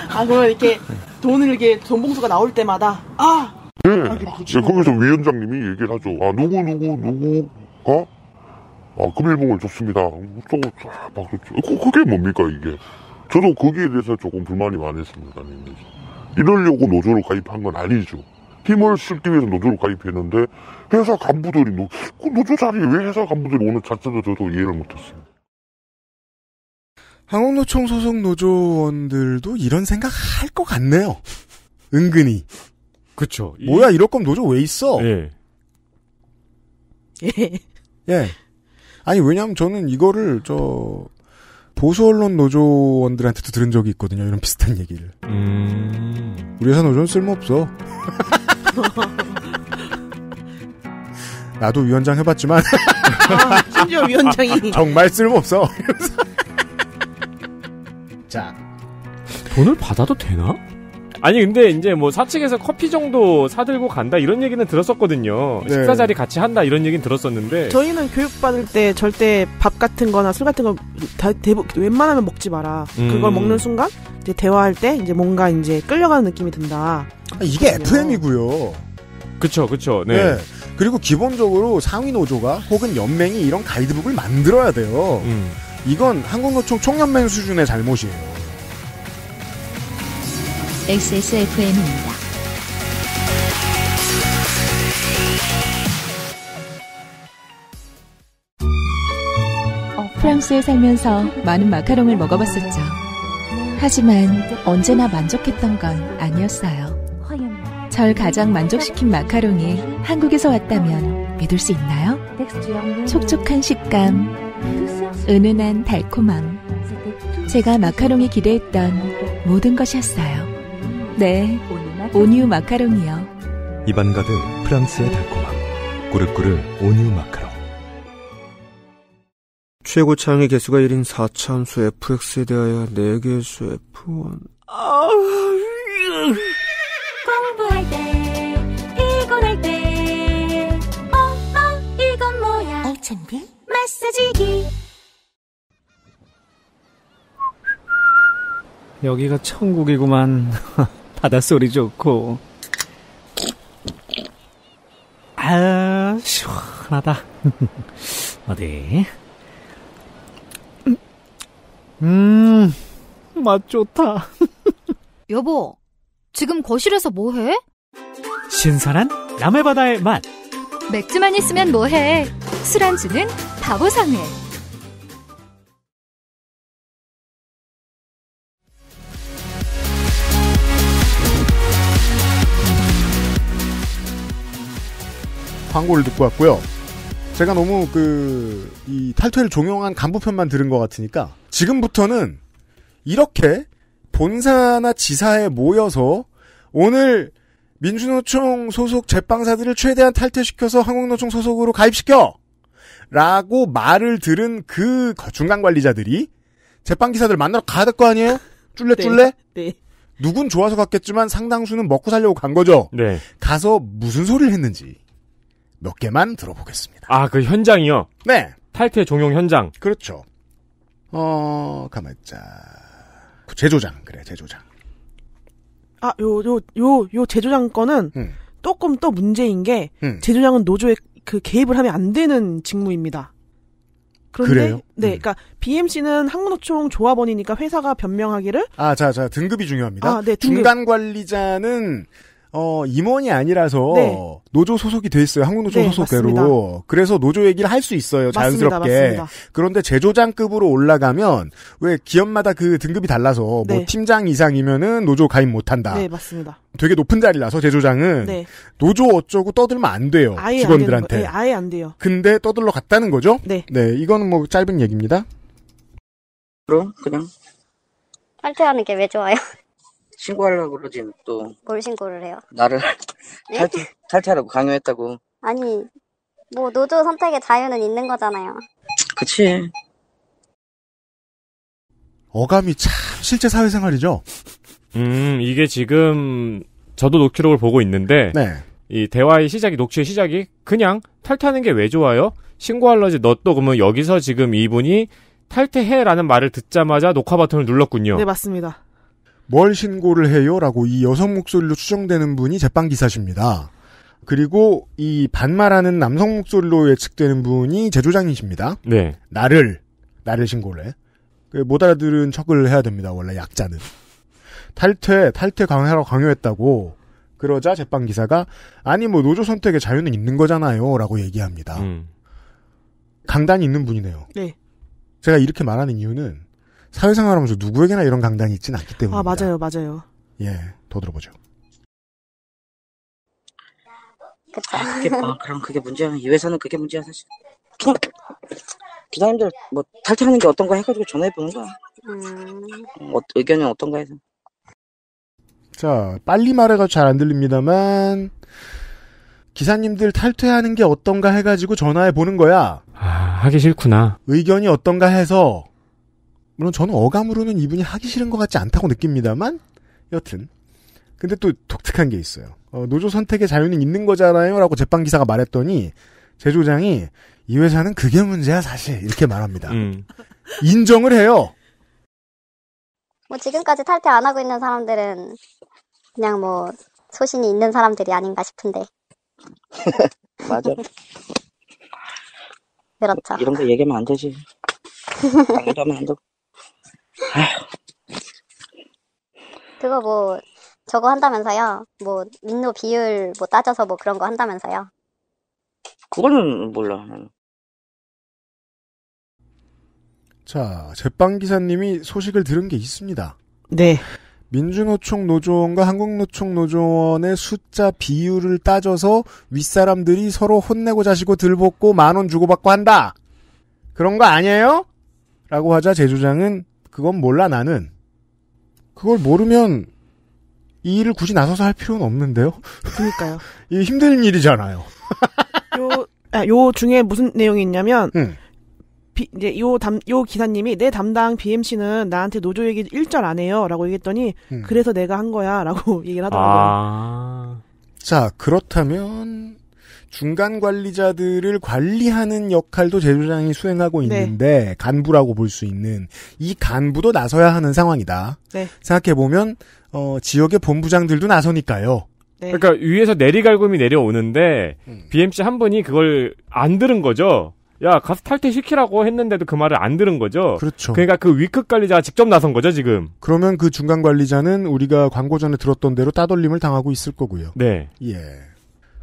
[SPEAKER 5] 아 그러면 이렇게 돈을 이렇게 돈 봉투가 나올 때마다 아.
[SPEAKER 6] 네. 아, 거기서 위원장님이 얘기를 하죠. 아 누구 누구 누구가 아 금일봉을 줬습니다. 저거 막 그, 그게 뭡니까 이게? 저도 거기에 대해서 조금 불만이 많았습니다. 이러려고 노조를 가입한 건 아니죠. 팀을 쓰기 위해서 노조로 가입했는데 회사 간부들이 노, 그 노조 자리에 왜 회사 간부들이 오늘 자체도 저도 이해를 못했어요.
[SPEAKER 3] 항원노총 소속 노조원들도 이런 생각 할 것 같네요. 은근히. 그쵸. 뭐야, 이... 럴 거면 노조 왜 있어? 예. 예. 예. 아니, 왜냐면 저는 이거를, 저, 보수 언론 노조원들한테도 들은 적이 있거든요. 이런 비슷한 얘기를. 음... 우리 회사 노조는 쓸모없어. 나도 위원장 해봤지만 아, 심지어 위원장이 정말 쓸모없어. 자
[SPEAKER 4] 돈을 받아도 되나? 아니 근데 이제 뭐 사측에서 커피 정도 사들고 간다 이런 얘기는 들었었거든요. 네. 식사 자리 같이 한다 이런 얘기는 들었었는데
[SPEAKER 5] 저희는 교육받을 때 절대 밥 같은 거나 술 같은 거 다, 대부, 웬만하면 먹지 마라. 음. 그걸 먹는 순간 이제 대화할 때 이제 뭔가 이제 끌려가는 느낌이 든다. 아, 이게
[SPEAKER 4] FM이고요. 그쵸, 그쵸. 네. 네.
[SPEAKER 3] 그리고 기본적으로 상위 노조가 혹은 연맹이 이런 가이드북을 만들어야 돼요. 음. 이건 한국노총 총연맹 수준의 잘못이에요. XSFM입니다. 프랑스에
[SPEAKER 5] 살면서 많은 마카롱을 먹어봤었죠. 하지만 언제나 만족했던
[SPEAKER 3] 건 아니었어요. 절 가장 만족시킨 마카롱이 한국에서 왔다면 믿을 수 있나요? 촉촉한 식감, 은은한
[SPEAKER 5] 달콤함. 제가 마카롱이 기대했던 모든 것이었어요. 네, 오뉴 마카롱이요.
[SPEAKER 3] 입안 가득 프랑스의 달콤함. 꾸르꾸르 오뉴 마카롱. 최고 창의 개수가 1인 4참수 FX에 대하여 4개수 F1.
[SPEAKER 1] 공부할 때, 피곤할 때, 엄마, 이건 뭐야? 알찬비? 마사지기.
[SPEAKER 4] 여기가 천국이구만. 바닷소리 좋고. 아, 시원하다. 어디? 음,
[SPEAKER 2] 맛 좋다. 여보, 지금 거실에서 뭐해?
[SPEAKER 4] 신선한 남해바다의 맛.
[SPEAKER 2] 맥주만 있으면 뭐해? 술안주는 바보상회.
[SPEAKER 3] 광고를 듣고 왔고요. 제가 너무 그, 이 탈퇴를 종용한 간부편만 들은 것 같으니까 지금부터는 이렇게 본사나 지사에 모여서 오늘 민주노총 소속 제빵사들을 최대한 탈퇴시켜서 한국노총 소속으로 가입시켜! 라고 말을 들은 그 중간 관리자들이 제빵기사들 만나러 가야 될 거 아니에요? 쫄래쫄래? 네, 네. 누군 좋아서 갔겠지만 상당수는 먹고 살려고 간 거죠? 네. 가서 무슨 소리를 했는지. 몇 개만 들어보겠습니다.
[SPEAKER 4] 아, 그 현장이요? 네. 탈퇴 종용 현장. 그렇죠.
[SPEAKER 3] 어, 가만있자. 그 제조장, 그래, 제조장.
[SPEAKER 5] 아, 요, 요, 요, 요 제조장 건은 음. 조금 또 문제인 게, 음. 제조장은 노조에 그 개입을 하면 안 되는 직무입니다. 그런데, 그래요? 네, 음. 그러니까 BMC는 항문노총 조합원이니까 회사가 변명하기를
[SPEAKER 3] 아, 자, 자, 등급이 중요합니다. 아, 네, 등급. 중간 관리자는 어, 임원이 아니라서 네. 노조 소속이 돼 있어요. 한국노조 네, 소속대로. 맞습니다. 그래서 노조 얘기를 할 수 있어요. 자연스럽게. 맞습니다, 맞습니다. 그런데 제조장급으로 올라가면 왜 기업마다 그 등급이 달라서 뭐 네. 뭐 팀장 이상이면은 노조 가입 못 한다. 네, 맞습니다. 되게 높은 자리라서 제조장은 네. 노조 어쩌고 떠들면 안 돼요. 아예 직원들한테. 안 거, 예, 아예 안 돼요. 근데 떠들러 갔다는 거죠? 네. 네, 이거는 뭐 짧은 얘기입니다.
[SPEAKER 2] 그럼 그냥
[SPEAKER 7] 탈퇴하는 게 왜 좋아요?
[SPEAKER 2] 신고하려고 그러지 또뭘 신고를 해요? 나를 네? 탈퇴, 탈퇴하라고 강요했다고
[SPEAKER 7] 아니 뭐 노조 선택의 자유는 있는 거잖아요.
[SPEAKER 2] 그치
[SPEAKER 3] 어감이 참 실제 사회생활이죠.
[SPEAKER 4] 음, 이게 지금 저도 녹취록을 보고 있는데 네. 이 대화의 시작이 녹취의 시작이 그냥 탈퇴하는 게 왜 좋아요? 신고할러지 너 또 그러면 여기서 지금 이분이 탈퇴해라는 말을 듣자마자 녹화 버튼을 눌렀군요. 네,
[SPEAKER 5] 맞습니다.
[SPEAKER 3] 뭘 신고를 해요? 라고 이 여성 목소리로 추정되는 분이 제빵 기사십니다. 그리고 이 반말하는 남성 목소리로 예측되는 분이 제조장이십니다. 네. 나를, 나를 신고를 해. 그 못 알아들은 척을 해야 됩니다. 원래 약자는. 탈퇴, 탈퇴 강요하러 강요했다고. 그러자 제빵 기사가 아니 뭐 노조 선택의 자유는 있는 거잖아요. 라고 얘기합니다. 음. 강단이 있는 분이네요. 네. 제가 이렇게 말하는 이유는 사회생활하면서 누구에게나 이런 강단이 있지는 않기 때문에. 아
[SPEAKER 5] 맞아요, 맞아요.
[SPEAKER 3] 예, 더 들어보죠.
[SPEAKER 2] 아, 그게 막 아, 그럼 그게 문제야. 이 회사는 그게 문제야 사실. 기사님들뭐 그 탈퇴하는 게 어떤가 해가지고 전화해보는 거야. 음... 어, 의견이 어떤가 해서.
[SPEAKER 3] 자, 빨리 말해가 잘안 들립니다만 기사님들 탈퇴하는 게 어떤가 해가지고 전화해보는 거야. 아,
[SPEAKER 4] 하기 싫구나.
[SPEAKER 3] 의견이 어떤가 해서 물론 저는 어감으로는 이분이 하기 싫은 것 같지 않다고 느낍니다만 여튼 근데 또 독특한 게 있어요. 어, 노조 선택의 자유는 있는 거잖아요라고 제빵 기사가 말했더니 제조장이 이 회사는 그게 문제야 사실 이렇게 말합니다. 음. 인정을 해요.
[SPEAKER 7] 뭐 지금까지 탈퇴 안 하고 있는 사람들은 그냥 뭐 소신이 있는 사람들이 아닌가 싶은데.
[SPEAKER 2] 맞아. 그렇죠. 이런 거 얘기하면 안 되지. 당연하면 안 되고.
[SPEAKER 7] 그거 뭐 저거 한다면서요? 뭐 민노 비율 뭐 따져서 뭐 그런 거 한다면서요?
[SPEAKER 1] 그거는 몰라.
[SPEAKER 3] 자, 제빵 기사님이 소식을 들은 게 있습니다. 네. 민주노총 노조원과 한국노총 노조원의 숫자 비율을 따져서 윗사람들이 서로 혼내고 자시고 들볶고 만원 주고받고 한다. 그런 거 아니에요? 라고 하자 제조장은 그건 몰라 나는. 그걸 모르면 이 일을 굳이 나서서 할 필요는 없는데요. 그러니까요. 이 힘든 일이잖아요.
[SPEAKER 5] 요, 아, 요 중에 무슨 내용이 있냐면 음. 비, 이제 요 담, 요 기사님이 내 담당 BMC는 나한테 노조 얘기 일절 안 해요. 라고 얘기했더니, 음. 그래서 내가 한 거야. 라고 얘기를 하더라고요.
[SPEAKER 3] 아... 자, 그렇다면, 중간 관리자들을 관리하는 역할도 제조장이 수행하고 네. 있는데 네. 간부라고 볼 수 있는
[SPEAKER 4] 이 간부도 나서야
[SPEAKER 3] 하는 상황이다. 네. 생각해 보면 어, 지역의 본부장들도 나서니까요.
[SPEAKER 4] 네. 그러니까 위에서 내리갈굼이 내려오는데 음. BMC 한 분이 그걸 안 들은 거죠. 야 가서 탈퇴 시키라고 했는데도 그 말을 안 들은 거죠. 그렇죠. 그러니까 그 위급 관리자가 직접 나선 거죠 지금.
[SPEAKER 3] 그러면 그 중간 관리자는 우리가 광고 전에 들었던 대로 따돌림을 당하고 있을 거고요.
[SPEAKER 4] 네. 예.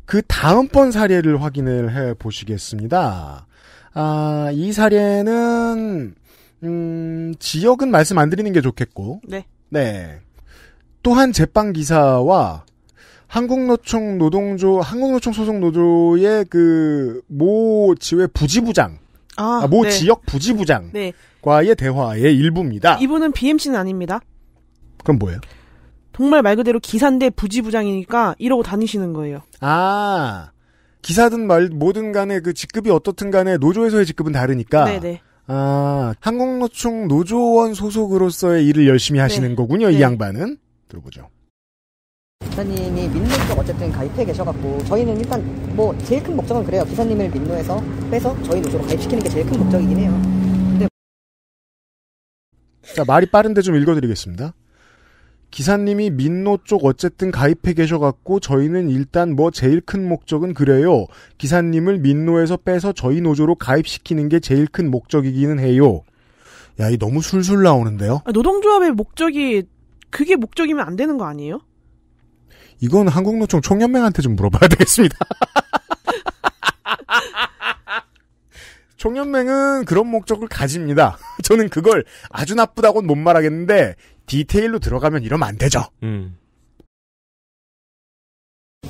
[SPEAKER 3] 그 다음번 사례를 확인을 해 보시겠습니다. 아, 이 사례는 음, 지역은 말씀 안 드리는 게 좋겠고. 네. 네. 또한 제빵 기사와 한국노총 노동조 한국노총 소속 노조의 그 모 지회 부지부장
[SPEAKER 5] 아,
[SPEAKER 1] 아, 모 네. 지역
[SPEAKER 3] 부지부장과의 네. 대화의 일부입니다.
[SPEAKER 5] 이분은 BMC는 아닙니다. 그럼 뭐예요? 정말 말 그대로 기사인데 부지부장이니까 이러고 다니시는 거예요.
[SPEAKER 3] 아, 기사든 말, 뭐든 간에 그 직급이 어떻든 간에 노조에서의 직급은 다르니까. 네네. 아, 한국노총 노조원 소속으로서의 일을 열심히 하시는 네. 거군요, 네. 이 양반은. 들어보죠.
[SPEAKER 2] 기사님이 민노 쪽 어쨌든 가입해 계셔갖고 저희는 일단 뭐 제일 큰 목적은 그래요. 기사님을 민노에서 빼서 저희 노조로 가입시키는 게 제일 큰 목적이긴 해요. 근데
[SPEAKER 3] 자 말이 빠른데 좀 읽어드리겠습니다. 기사님이 민노 쪽 어쨌든 가입해 계셔갖고 저희는 일단 뭐 제일 큰 목적은 그래요. 기사님을 민노에서 빼서 저희 노조로 가입시키는 게 제일 큰 목적이기는 해요. 야, 이 너무 술술 나오는데요?
[SPEAKER 5] 아, 노동조합의 목적이 그게 목적이면 안 되는 거 아니에요?
[SPEAKER 3] 이건 한국노총 총연맹한테 좀 물어봐야 되겠습니다. 총연맹은 그런 목적을 가집니다. 저는 그걸 아주 나쁘다고는 못 말하겠는데 디테일로 들어가면 이러면 안 되죠.
[SPEAKER 1] 음.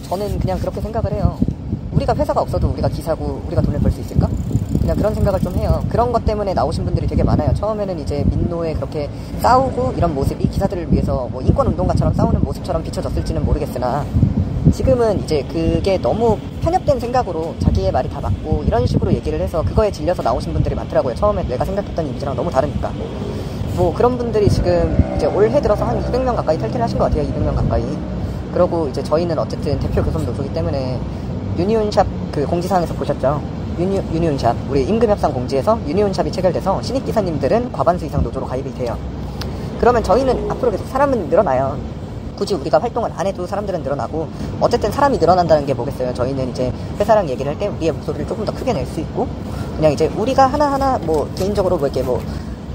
[SPEAKER 2] 저는 그냥 그렇게 생각을 해요. 우리가 회사가 없어도 우리가 기사고 우리가 돈을 벌 수 있을까? 그냥 그런 생각을 좀 해요. 그런 것 때문에 나오신 분들이 되게 많아요. 처음에는 이제 민노에 그렇게 싸우고 이런 모습이 기사들을 위해서 뭐 인권 운동가처럼 싸우는 모습처럼 비춰졌을지는 모르겠으나 지금은 이제 그게 너무 편협된 생각으로 자기의 말이 다 맞고 이런 식으로 얘기를 해서 그거에 질려서 나오신 분들이 많더라고요. 처음에 내가 생각했던 이미지랑 너무 다르니까. 뭐 그런 분들이 지금 이제 올해 들어서 한 200명 가까이 탈퇴를 하신 것 같아요. 200명 가까이. 그러고 이제 저희는 어쨌든 대표 교섭 노조기 때문에 유니온샵 그 공지사항에서 보셨죠? 유니, 유니온샵 우리 임금협상 공지에서 유니온샵이 체결돼서 신입기사님들은 과반수 이상 노조로 가입이 돼요. 그러면 저희는 앞으로 계속 사람은 늘어나요. 굳이 우리가 활동을 안 해도 사람들은 늘어나고 어쨌든 사람이 늘어난다는 게 뭐겠어요. 저희는 이제 회사랑 얘기를 할 때 우리의 목소리를 조금 더 크게 낼 수 있고 그냥 이제 우리가 하나하나 뭐 개인적으로 뭐 이렇게 뭐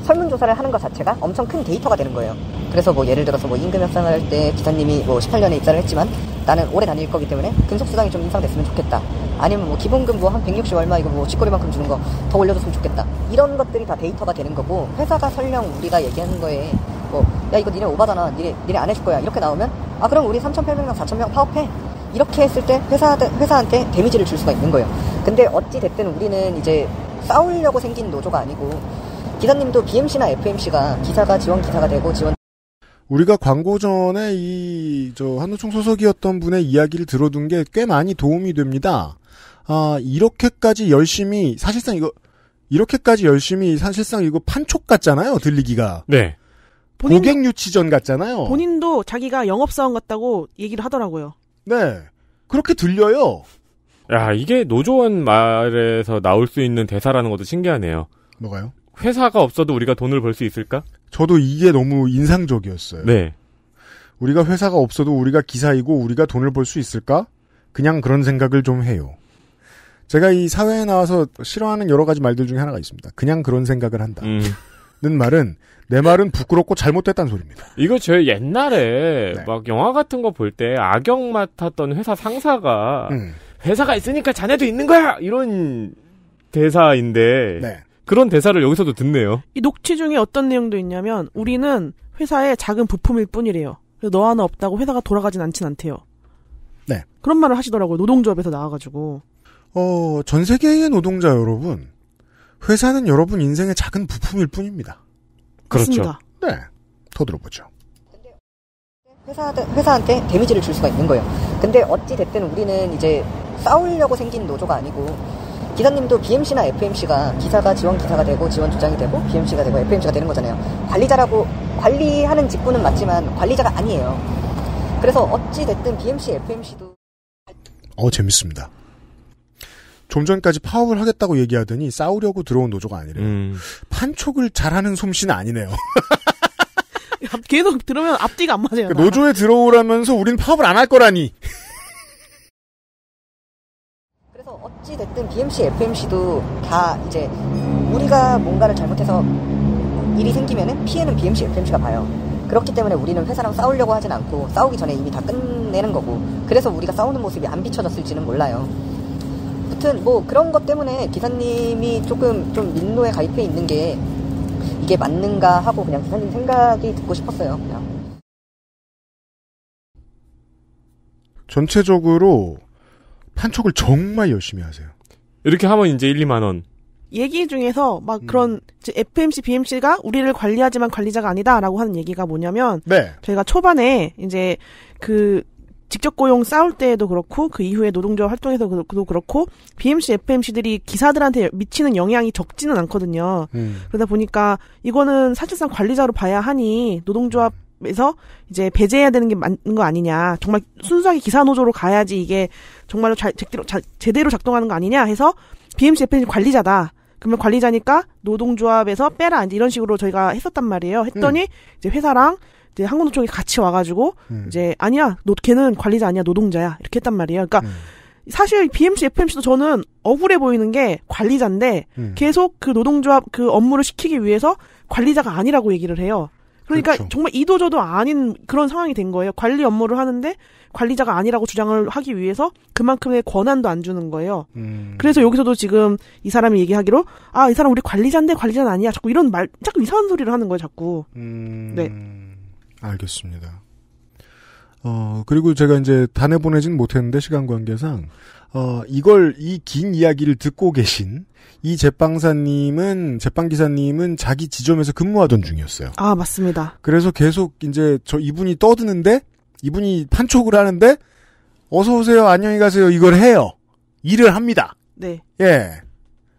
[SPEAKER 2] 설문조사를 하는 것 자체가 엄청 큰 데이터가 되는 거예요. 그래서 뭐 예를 들어서 뭐 임금 협상을 할 때 기사님이 뭐 18년에 입사를 했지만 나는 오래 다닐 거기 때문에 근속수당이 좀 인상됐으면 좋겠다. 아니면 뭐 기본금 뭐 한 160 얼마 이거 뭐 직거리만큼 주는 거 더 올려줬으면 좋겠다. 이런 것들이 다 데이터가 되는 거고 회사가 설령 우리가 얘기하는 거에 뭐 야 이거 니네 오바잖아. 니네 니네 안 해줄 거야. 이렇게 나오면 아 그럼 우리 3,800명 4,000명 파업해. 이렇게 했을 때 회사, 회사한테 데미지를 줄 수가 있는 거예요. 근데 어찌됐든 우리는 이제 싸우려고 생긴 노조가 아니고 기사님도 BMC나 FMC가 기사가 지원 기사가 되고 지원
[SPEAKER 3] 우리가 광고 전에 이 저한우총 소속이었던 분의 이야기를 들어둔 게 꽤 많이 도움이 됩니다. 아 이렇게까지 열심히 사실상 이거 이렇게까지 열심히 사실상 이거 판촉 같잖아요 들리기가. 네. 본인, 고객 유치전 같잖아요.
[SPEAKER 5] 본인도 자기가 영업사원 같다고 얘기를 하더라고요.
[SPEAKER 3] 네. 그렇게 들려요.
[SPEAKER 4] 야 이게 노조원 말에서 나올 수 있는 대사라는 것도 신기하네요. 뭐가요? 회사가 없어도 우리가 돈을 벌 수 있을까?
[SPEAKER 3] 저도 이게 너무 인상적이었어요. 네. 우리가 회사가 없어도 우리가 기사이고 우리가 돈을 벌 수 있을까? 그냥 그런 생각을 좀 해요. 제가 이 사회에 나와서 싫어하는 여러 가지 말들 중에 하나가 있습니다. 그냥 그런 생각을 한다. 음. 는 말은 내 말은 부끄럽고 잘못됐다는 소리입니다.
[SPEAKER 4] 이거 제 옛날에 네. 막 영화 같은 거 볼 때 악역 맡았던 회사 상사가 음. 회사가 있으니까 자네도 있는 거야 이런 대사인데 네. 그런 대사를 여기서도 듣네요. 이 녹취 중에
[SPEAKER 5] 어떤 내용도 있냐면 우리는 회사의 작은 부품일 뿐이래요. 너 하나 없다고 회사가 돌아가진 않진 않대요. 네. 그런 말을 하시더라고요. 노동조합에서 나와가지고.
[SPEAKER 3] 어, 전 세계의 노동자 여러분. 회사는 여러분 인생의 작은 부품일 뿐입니다. 그렇습니다. 네. 더 들어보죠.
[SPEAKER 2] 회사, 회사한테 데미지를 줄 수가 있는 거예요. 근데 어찌됐든 우리는 이제 싸우려고 생긴 노조가 아니고 기사님도 BMC나 FMC가 기사가 지원 기사가 되고 지원 주장이 되고 BMC가 되고 FMC가 되는 거잖아요. 관리자라고 관리하는 직군은 맞지만 관리자가 아니에요. 그래서 어찌 됐든 BMC, FMC도
[SPEAKER 3] 어 재밌습니다. 좀 전까지 파업을 하겠다고 얘기하더니 싸우려고 들어온 노조가 아니래요. 음. 판촉을 잘하는 솜씨는 아니네요.
[SPEAKER 5] 계속 들으면 앞뒤가 안 맞아요. 그러니까 노조에
[SPEAKER 3] 들어오라면서 우린 파업을 안 할 거라니.
[SPEAKER 2] 어찌됐든 BMC, FMC도 다 이제 우리가 뭔가를 잘못해서 일이 생기면은 피해는 BMC, FMC가 봐요. 그렇기 때문에 우리는 회사랑 싸우려고 하진 않고 싸우기 전에 이미 다 끝내는 거고 그래서 우리가 싸우는 모습이 안 비춰졌을지는 몰라요. 아 무튼 뭐 그런 것 때문에 기사님이 조금 좀 민노에 가입해 있는 게 이게 맞는가 하고 그냥 기사님 생각이 듣고 싶었어요. 그냥.
[SPEAKER 3] 전체적으로 판촉을 정말 열심히 하세요.
[SPEAKER 4] 이렇게 하면 이제 1, 2만 원.
[SPEAKER 5] 얘기 중에서 막 음. 그런 FMC, BMC가 우리를 관리하지만 관리자가 아니다라고 하는 얘기가 뭐냐면 네. 저희가 초반에 이제 그 직접 고용 싸울 때에도 그렇고 그 이후에 노동조합 활동에서도 그렇고 BMC, FMC들이 기사들한테 미치는 영향이 적지는 않거든요. 음. 그러다 보니까 이거는 사실상 관리자로 봐야 하니 노동조합 에서 이제 배제해야 되는 게 맞는 거 아니냐. 정말 순수하게 기사 노조로 가야지 이게 정말로 잘 제대로, 잘, 제대로 작동하는 거 아니냐 해서 BMC 대표님 관리자다. 그러면 관리자니까 노동조합에서 빼라 이제 이런 식으로 저희가 했었단 말이에요. 했더니 음. 이제 회사랑 이제 한국노총이 같이 와가지고 음. 이제 아니야, 노, 걔는 관리자 아니야, 노동자야 이렇게 했단 말이에요. 그러니까 음. 사실 BMC, FMC도 저는 억울해 보이는 게 관리자인데 음. 계속 그 노동조합 그 업무를 시키기 위해서 관리자가 아니라고 얘기를 해요. 그러니까 그렇죠. 정말 이도저도 아닌 그런 상황이 된 거예요. 관리 업무를 하는데 관리자가 아니라고 주장을 하기 위해서 그만큼의 권한도 안 주는 거예요. 음. 그래서 여기서도 지금 이 사람이 얘기하기로 아 이 사람 우리 관리자인데 관리자는 아니야. 자꾸 이런 말 자꾸 이상한 소리를 하는 거예요. 자꾸. 음. 네.
[SPEAKER 3] 알겠습니다. 어, 그리고 제가 이제 단에 보내진 못했는데 시간 관계상, 어, 이걸, 이 긴 이야기를 듣고 계신 이 제빵사님은, 제빵기사님은 자기 지점에서 근무하던 중이었어요.
[SPEAKER 5] 아, 맞습니다.
[SPEAKER 3] 그래서 계속 이제 저 이분이 떠드는데, 이분이 판촉을 하는데, 어서오세요, 안녕히 가세요, 이걸 해요. 일을 합니다. 네. 예.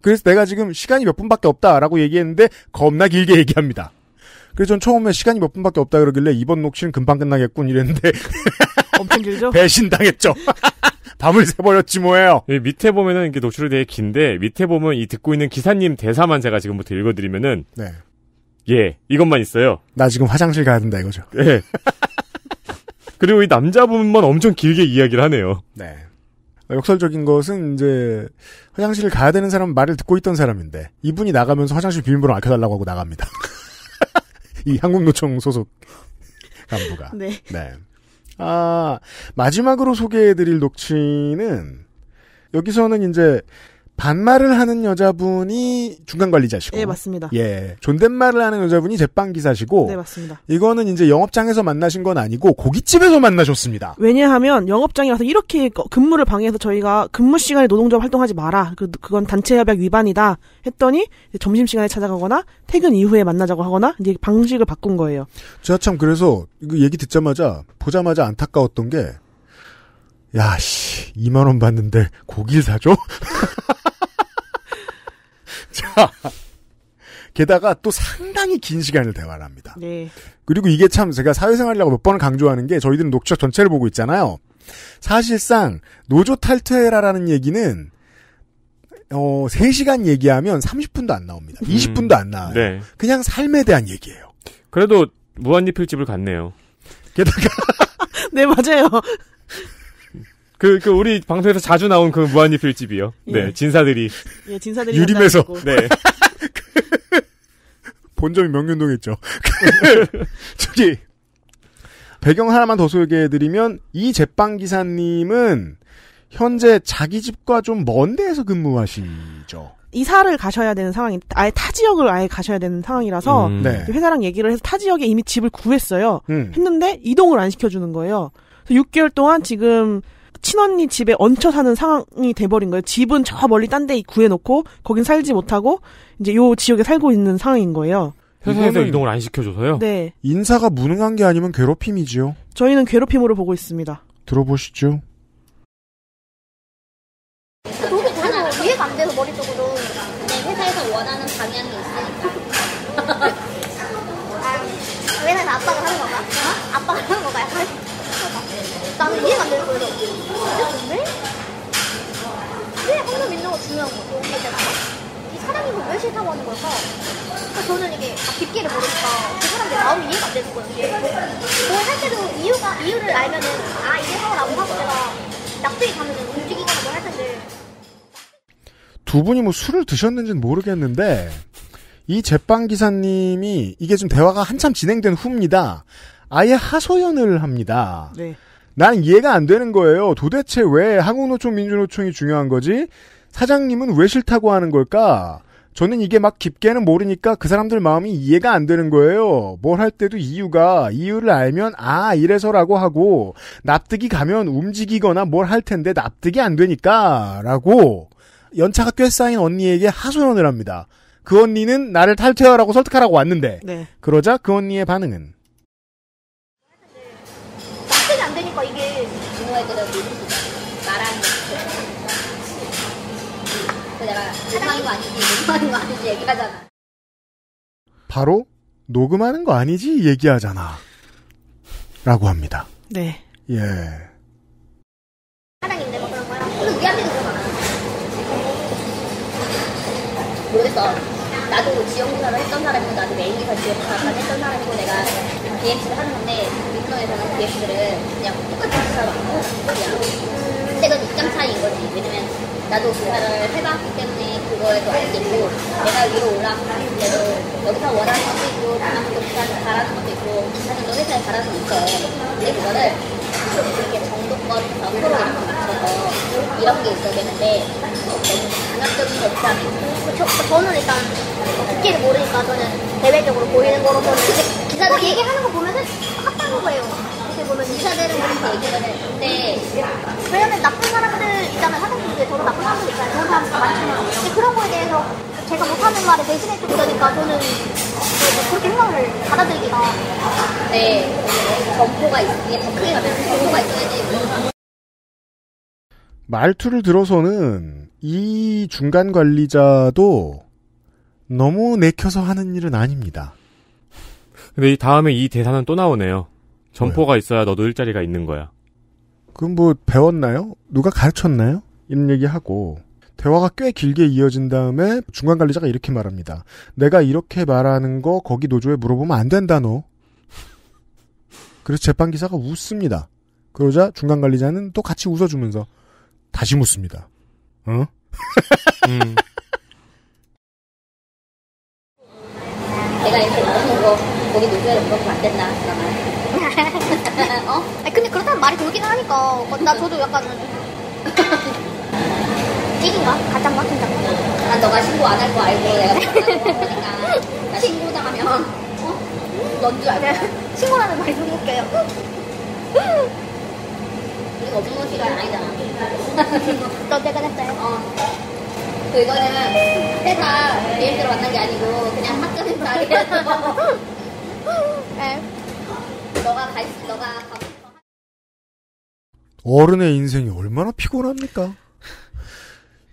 [SPEAKER 3] 그래서 내가 지금 시간이 몇 분밖에 없다라고 얘기했는데, 겁나 길게 얘기합니다. 그래서 전 처음에 시간이 몇 분밖에 없다 그러길래 이번 녹취는 금방 끝나겠군 이랬는데
[SPEAKER 4] 엄청 길죠? 배신당했죠. 밤을 새버렸지 뭐예요. 밑에 보면은 이게 녹취로 되게 긴데 밑에 보면 이 듣고 있는 기사님 대사만 제가 지금부터 읽어드리면은 네. 예 이것만 있어요.
[SPEAKER 3] 나 지금 화장실 가야 된다 이거죠.
[SPEAKER 4] 예. 그리고 이 남자분만 엄청 길게 이야기를 하네요. 네.
[SPEAKER 3] 역설적인 것은 이제 화장실을 가야 되는 사람 말을 듣고 있던 사람인데 이분이 나가면서 화장실 비밀번호 알려달라고 하고 나갑니다. 이 한국노총 소속 간부가. 네. 네. 아, 마지막으로 소개해드릴 녹취는 여기서는 이제 반말을 하는 여자분이 중간 관리자시고. 예, 맞습니다. 예. 존댓말을 하는 여자분이 제빵 기사시고. 네, 맞습니다. 이거는 이제 영업장에서 만나신 건 아니고 고깃집에서 만나셨습니다.
[SPEAKER 5] 왜냐하면 영업장이라서 이렇게 근무를 방해해서 저희가 근무 시간에 노동조합 활동하지 마라. 그, 그건 단체 협약 위반이다. 했더니 점심 시간에 찾아가거나 퇴근 이후에 만나자고
[SPEAKER 3] 하거나 이제 방식을 바꾼 거예요. 제가 참 그래서 이 그 얘기 듣자마자 보자마자 안타까웠던 게 야, 씨. 2만 원 받는데 고기를 사줘? 자, 게다가 또 상당히 긴 시간을 대화를 합니다. 네. 그리고 이게 참 제가 사회생활이라고 몇 번을 강조하는 게 저희들은 녹취록 전체를 보고 있잖아요. 사실상 노조 탈퇴라라는 얘기는 어, 3시간 얘기하면 30분도 안 나옵니다. 20분도 음. 안 나와요. 음, 네. 그냥 삶에 대한
[SPEAKER 4] 얘기예요. 그래도 무한리필집을 갔네요. 게다가 네, 맞아요. 그, 그, 우리 방송에서 자주 나온 그 무한리필 집이요. 예. 네, 진사들이. 예, 진사들이. 유림에서. 네. 본점이 명륜동에
[SPEAKER 3] 있죠. 저기, 배경 하나만 더 소개해드리면, 이 제빵 기사님은, 현재 자기 집과 좀 먼 데에서 근무하시죠.
[SPEAKER 5] 이사를 가셔야 되는 상황이 아예 타 지역을 아예 가셔야 되는 상황이라서 음, 네. 회사랑 얘기를 해서 타 지역에 이미 집을 구했어요. 음. 했는데 이동을 안 시켜주는 거예요. 그래서 6개월 동안 지금 친언니 집에 얹혀 사는 상황이 돼버린 거예요. 집은 저 멀리 딴 데 구해놓고 거긴 살지 못하고 이제 요 지역에 살고 있는 상황인 거예요. 회사에서 이동을
[SPEAKER 3] 안 시켜줘서요? 네. 인사가 무능한 게 아니면 괴롭힘이지요.
[SPEAKER 5] 저희는 괴롭힘으로 보고 있습니다.
[SPEAKER 3] 들어보시죠.
[SPEAKER 5] 도구 하나 기획
[SPEAKER 1] 안 돼서 머리 쪽으로 내 회사에서 원하는 방향이 있으니까.
[SPEAKER 7] 아, 회사에서 아빠가 하는 건가? 어? 아빠가 하는 건가? 나는 이해가 안 되는 거예요. 중요한 거고 이 사람이 이왜 뭐 싫다고 하는 걸까? 그러니까 저는 이게 깊게를 모르니까 그 사람들 마음이 이해가 안 되는 거예요. 뭘할 뭐 때도 이유가 이유를 알면은 아 이래서 라고 하고 내가 납득이 가면 움직이거나 뭘할 텐데.
[SPEAKER 3] 두 분이 뭐 술을 드셨는지는 모르겠는데 이 제빵 기사님이 이게 좀 대화가 한참 진행된 후입니다. 아예 하소연을 합니다. 네. 난 이해가 안 되는 거예요. 도대체 왜 한국노총 민주노총이 중요한 거지? 사장님은 왜 싫다고 하는 걸까? 저는 이게 막 깊게는 모르니까 그 사람들 마음이 이해가 안 되는 거예요. 뭘 할 때도 이유가 이유를 알면 아 이래서라고 하고 납득이 가면 움직이거나 뭘 할 텐데 납득이 안 되니까라고 연차가 꽤 쌓인 언니에게 하소연을 합니다. 그 언니는 나를 탈퇴하라고 설득하라고 왔는데 네. 그러자 그 언니의 반응은
[SPEAKER 1] 녹음하는 거 아니지 얘기하잖아.
[SPEAKER 3] 바로 녹음하는 거 아니지 얘기하잖아. 라고 합니다. 네. 예.
[SPEAKER 1] 사랑인데 뭐 그런 거랑 근데 우리한테도 그러잖아.
[SPEAKER 7] 모르겠어. 나도 지역고사를 했던 사람이고 나도 메인기사 지역고사까 했던 사람이고 내가 BMC를 하는 건데 민노에서는 b m c 들 그냥 똑같은 기사 많고 그냥 근데 그건 입장 차이인 거지. 왜냐면 나도 조사를 해봤기 때문에 그거에 더알 수 있고 내가 위로 올라갔는 때도 여기서 원하는 것도 있고 나가는 것도 바라는 것도 있고 사실 너 회사에 바라는 것도 있어요 근데 그거를 이렇게 정도껏 서로 이렇게 맞 이런 게 있어야 되는데 너무 강압적인 게 없지 않아요 저, 저는 일단 국제를 모르니까 저는 대외적으로 보이는 거로서는 기사들 어, 얘기하는 거 보면은 합다는 거예요 보면 2차 되는 그런 얘기거든. 근데 왜냐면 나쁜 사람들 있잖아요. 사장님 중 저도 나쁜 사람들 있잖아요. 좋은 사람들 많지만. 근데 그런 거에 대해서 제가 못하는 말을 대신해주니까 저는 그렇게
[SPEAKER 1] 생각을 받아들이기가. 네. 점포가 있게 점포가 있어야지.
[SPEAKER 3] 말투를 들어서는 이 중간 관리자도 너무 내켜서 하는 일은 아닙니다.
[SPEAKER 4] 근데 이 다음에 이 대사는 또 나오네요. 점포가 뭐 있어야 너도 일자리가 있는 거야.
[SPEAKER 3] 그럼 뭐 배웠나요? 누가 가르쳤나요? 이런 얘기하고 대화가 꽤 길게 이어진 다음에 중간 관리자가 이렇게 말합니다. 내가 이렇게 말하는 거 거기 노조에 물어보면 안 된다 너. 그래서 재판 기사가 웃습니다. 그러자 중간 관리자는 또 같이 웃어주면서 다시 묻습니다. 어? 음.
[SPEAKER 1] 내가 이렇게 말하는 거 거기 노조에 물어보면 안 된다. 어? 아니, 근데 그렇다면 말이 돌기는
[SPEAKER 7] 하니까. 어, 나 저도 약간. 찍인가? 가짠 막힌다고? 난 너가 신고 안 할 거 알고 내가
[SPEAKER 1] 그러니까
[SPEAKER 7] 나 신고 당하면 어? 넌줄 알고 신고라는 말이 좀 웃겨요. 이거 업무 시간 아니잖아. 너 내가 됐어요. 어. 그 이거는 회사 리액트로 만난 게 아니고 그냥 학점인 말이야. 네. 너가 갈 너가
[SPEAKER 3] 어른의 인생이 얼마나 피곤합니까?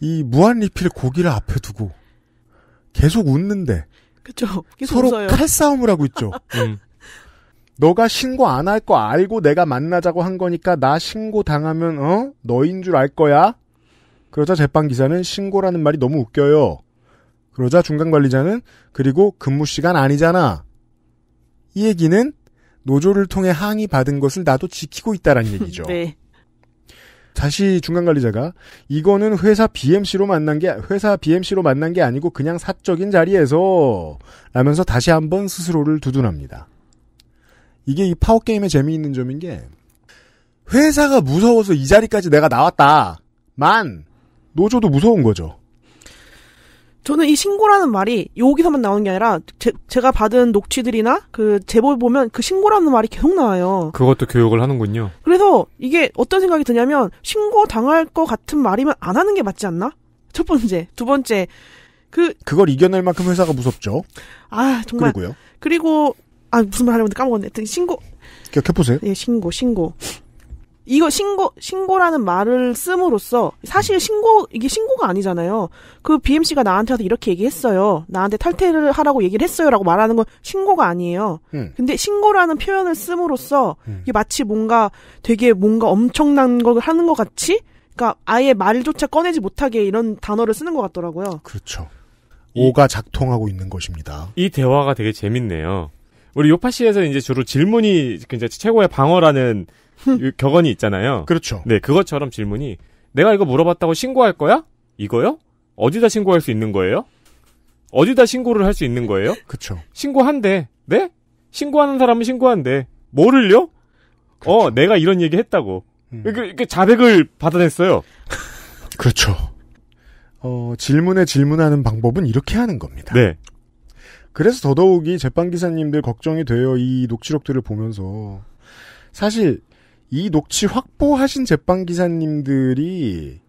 [SPEAKER 3] 이 무한 리필 고기를 앞에 두고 계속 웃는데 그쵸? 계속 서로 웃어요. 칼싸움을 하고 있죠. 음. 너가 신고 안 할 거 알고 내가 만나자고 한 거니까 나 신고 당하면 어 너인 줄 알 거야. 그러자 제빵 기사는 신고라는 말이 너무 웃겨요. 그러자 중간 관리자는 그리고 근무 시간 아니잖아. 이 얘기는 노조를 통해 항의 받은 것을 나도 지키고 있다라는 얘기죠. 네. 다시 중간 관리자가 이거는 회사 BMC로 만난 게 회사 BMC로 만난 게 아니고 그냥 사적인 자리에서 라면서 다시 한번 스스로를 두둔합니다. 이게 이 파워 게임의 재미있는 점인 게 회사가 무서워서 이 자리까지 내가 나왔다만 노조도 무서운 거죠.
[SPEAKER 5] 저는 이 신고라는 말이 여기서만 나오는 게 아니라 제, 제가 받은 녹취들이나 그 제보를 보면 그 신고라는 말이 계속 나와요.
[SPEAKER 4] 그것도 교육을 하는군요.
[SPEAKER 5] 그래서 이게 어떤 생각이 드냐면 신고 당할 것 같은 말이면 안 하는 게 맞지 않나? 첫 번째,
[SPEAKER 3] 두 번째 그 그걸 이겨낼 만큼 회사가 무섭죠. 아 정말. 그리고요.
[SPEAKER 5] 그리고 아 무슨 말 하려고 했는데 까먹었네. 신고 기억해 보세요. 예, 신고, 신고. 이거 신고 신고라는 말을 씀으로써 사실 신고 이게 신고가 아니잖아요. 그 BMC가 나한테 와서 이렇게 얘기했어요. 나한테 탈퇴를 하라고 얘기를 했어요라고 말하는 건 신고가 아니에요. 음. 근데 신고라는 표현을 씀으로써 음. 이게 마치 뭔가 되게 뭔가 엄청난 걸 하는 것 같이 그러니까 아예 말조차 꺼내지 못하게 이런 단어를 쓰는 것
[SPEAKER 4] 같더라고요. 그렇죠. 오가 작동하고 있는 것입니다. 이 대화가 되게 재밌네요. 우리 요파 씨에서 이제 주로 질문이 굉장히 그 최고의 방어라는 격언이 있잖아요. 그렇죠. 네, 그것처럼 질문이 내가 이거 물어봤다고 신고할 거야? 이거요? 어디다 신고할 수 있는 거예요? 어디다 신고를 할 수 있는 거예요? 그렇죠. 신고한대. 네? 신고하는 사람은 신고한대. 뭐를요? 어, 그렇죠. 어, 내가 이런 얘기 했다고. 음. 그, 자백을 받아냈어요.
[SPEAKER 3] 그렇죠. 어, 질문에 질문하는 방법은 이렇게 하는 겁니다. 네. 그래서 더더욱이 제빵 기사님들 걱정이 되어 이 녹취록들을 보면서 사실 이 녹취 확보하신 제빵 기사님들이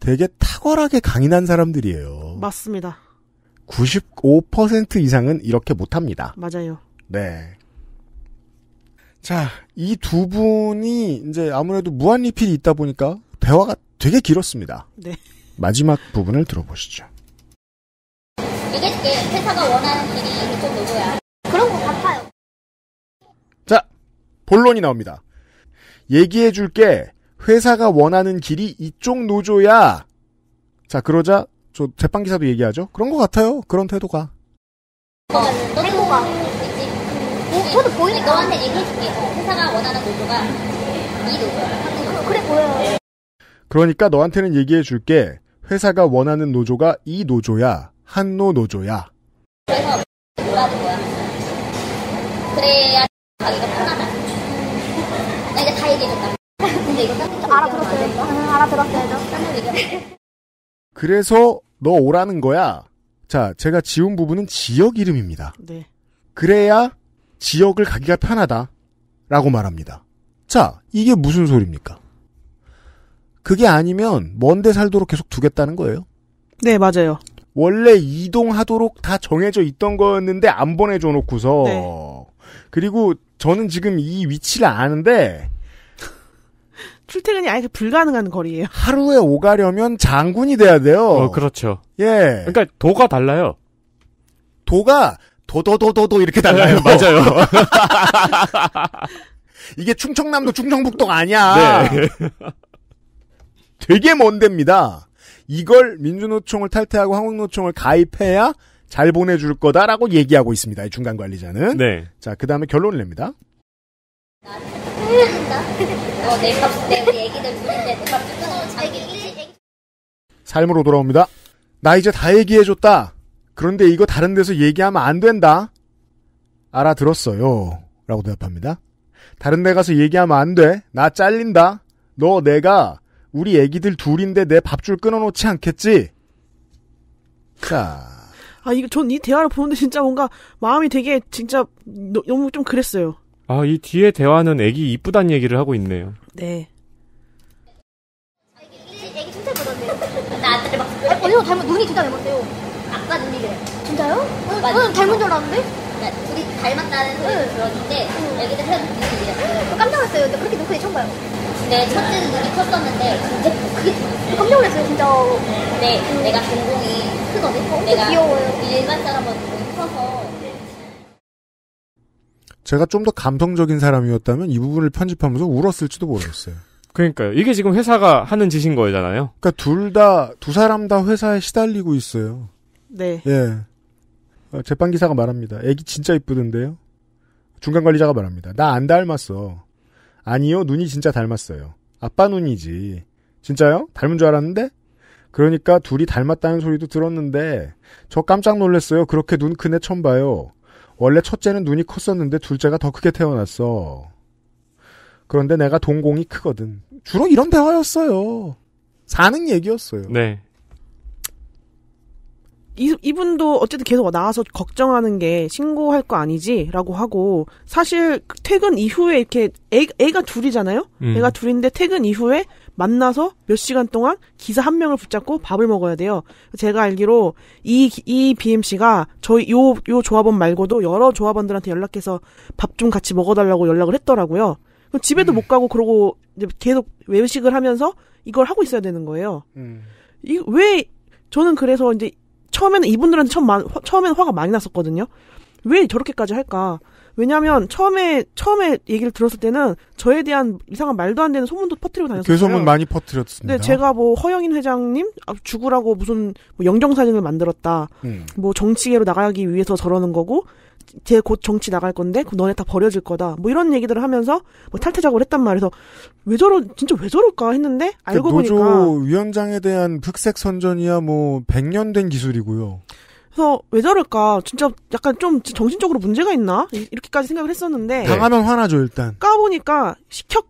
[SPEAKER 3] 되게 탁월하게 강인한 사람들이에요. 맞습니다. 95% 이상은 이렇게 못합니다. 맞아요. 네. 자, 이 두 분이 이제 아무래도 무한 리필이 있다 보니까 대화가 되게 길었습니다. 네. 마지막 부분을 들어보시죠.
[SPEAKER 1] 이게 그 회사가 원하는 길이 이쪽 누구야? 그런 거 같아요.
[SPEAKER 3] 자, 본론이 나옵니다. 얘기해 줄게. 회사가 원하는 길이 이쪽 노조야. 자, 그러자 저 재판 기사도 얘기하죠. 그런 것 같아요. 그런 태도가. 어,
[SPEAKER 7] 저도 보이니까 너한테 얘기해줄게. 어, 회사가 원하는 노조가 이 노조야. 어, 그래
[SPEAKER 3] 보여 그러니까 너한테는 얘기해줄게. 회사가 원하는 노조가 이 노조야. 한노 노조야. 그래서 뭐라는
[SPEAKER 1] 거야. 그래야 자기가 편하다. 나 이거 다
[SPEAKER 7] 얘기해줬다.
[SPEAKER 3] 그래서 너 오라는 거야. 자, 제가 지운 부분은 지역 이름입니다. 네. 그래야 지역을 가기가 편하다. 라고 말합니다. 자, 이게 무슨 소리입니까? 그게 아니면 먼데 살도록 계속 두겠다는 거예요? 네, 맞아요. 원래 이동하도록 다 정해져 있던 거였는데 안 보내줘 놓고서 네. 그리고 저는 지금 이 위치를 아는데 출퇴근이 아예 불가능한 거리예요. 하루에 오가려면 장군이 돼야 돼요. 어, 그렇죠. 예. 그러니까 도가 달라요. 도가 도도도도도 이렇게 네, 달라요. 네, 맞아요. 이게 충청남도 충청북도가 아니야. 네. 되게 먼 데입니다. 이걸 민주노총을 탈퇴하고 한국노총을 가입해야 잘 보내줄 거다라고 얘기하고 있습니다. 중간 관리자는. 네. 자, 그 다음에 결론을 냅니다. 어, 삶으로 돌아옵니다. 나 이제 다 얘기해줬다. 그런데 이거 다른 데서 얘기하면 안 된다. 알아들었어요. 라고 대답합니다. 다른 데 가서 얘기하면 안 돼. 나 잘린다. 너 내가 우리 애기들 둘인데 내 밥줄 끊어놓지 않겠지?
[SPEAKER 4] 자.
[SPEAKER 5] 아 이거 전 이 대화를 보는데 진짜 뭔가 마음이 되게 진짜 너, 너무 좀 그랬어요.
[SPEAKER 4] 아 이 뒤에 대화는 애기 이쁘단 얘기를 하고 있네요.
[SPEAKER 5] 네. 애기 진 닮은
[SPEAKER 7] 눈이 진짜 닮았대요. 아까 눈이 래 진짜요? 저는 어, 닮은 줄 알았는데. 그러니까 둘이 닮았다는 소리를 들었는데 애기들 헤어 눈이 어, 깜짝 놀어요 그렇게 눈코 처음 봐요. 네, 첫째는 눈이 컸었는데 진짜 크게 깜짝 놀랐어요, 진짜. 근데 네, 내가
[SPEAKER 1] 전공이 어, 귀여워요. 일반 사람보다 서
[SPEAKER 3] 제가 좀 더 감성적인 사람이었다면 이 부분을 편집하면서 울었을지도 모르겠어요.
[SPEAKER 4] 그러니까요. 이게 지금 회사가 하는 짓인 거잖아요.
[SPEAKER 3] 그러니까 둘 다 두 사람 다 회사에 시달리고 있어요.
[SPEAKER 5] 네. 예.
[SPEAKER 3] 아, 재판 기사가 말합니다. 애기 진짜 이쁘던데요. 중간 관리자가 말합니다. 나 안 닮았어. 아니요, 눈이 진짜 닮았어요. 아빠 눈이지. 진짜요? 닮은 줄 알았는데 그러니까 둘이 닮았다는 소리도 들었는데 저 깜짝 놀랐어요. 그렇게 눈 큰 애 처음 봐요. 원래 첫째는 눈이 컸었는데 둘째가 더 크게 태어났어. 그런데 내가 동공이 크거든. 주로 이런 대화였어요. 사는 얘기였어요.
[SPEAKER 4] 네.
[SPEAKER 5] 이, 이분도 어쨌든 계속 나와서 걱정하는 게 신고할 거 아니지라고 하고 사실 퇴근 이후에 이렇게 애, 애가 둘이잖아요. 음. 애가 둘인데 퇴근 이후에 만나서 몇 시간 동안 기사 한 명을 붙잡고 밥을 먹어야 돼요. 제가 알기로 이, 이 BMC가 저희 요, 요 조합원 말고도 여러 조합원들한테 연락해서 밥 좀 같이 먹어달라고 연락을 했더라고요. 집에도 음. 못 가고 그러고 계속 외식을 하면서 이걸 하고 있어야 되는 거예요. 음. 이, 왜, 저는 그래서 이제 처음에는 이분들한테 처음, 처음에는 화가 많이 났었거든요. 왜 저렇게까지 할까? 왜냐하면 처음에 처음에 얘기를 들었을 때는 저에 대한 이상한 말도 안 되는 소문도 퍼뜨리고 다녔어요. 괴소문 많이
[SPEAKER 3] 퍼뜨렸습니다. 네, 제가
[SPEAKER 5] 뭐 허영인 회장님 아, 죽으라고 무슨 뭐 영정 사진을 만들었다. 음. 뭐 정치계로 나가기 위해서 저러는 거고 제 곧 정치 나갈 건데 그 너네 다 버려질 거다. 뭐 이런 얘기들을 하면서 뭐 탈퇴 작업을 했단 말이에서 왜 저러 진짜 왜 저럴까 했는데 알고 그 보니까 노조
[SPEAKER 3] 위원장에 대한 흑색 선전이야 뭐 100년 된 기술이고요.
[SPEAKER 5] 그래서 왜 저럴까? 진짜 약간 좀 정신적으로 문제가 있나? 이렇게까지 생각을 했었는데 네. 당하면 화나죠 일단. 까보니까 시켜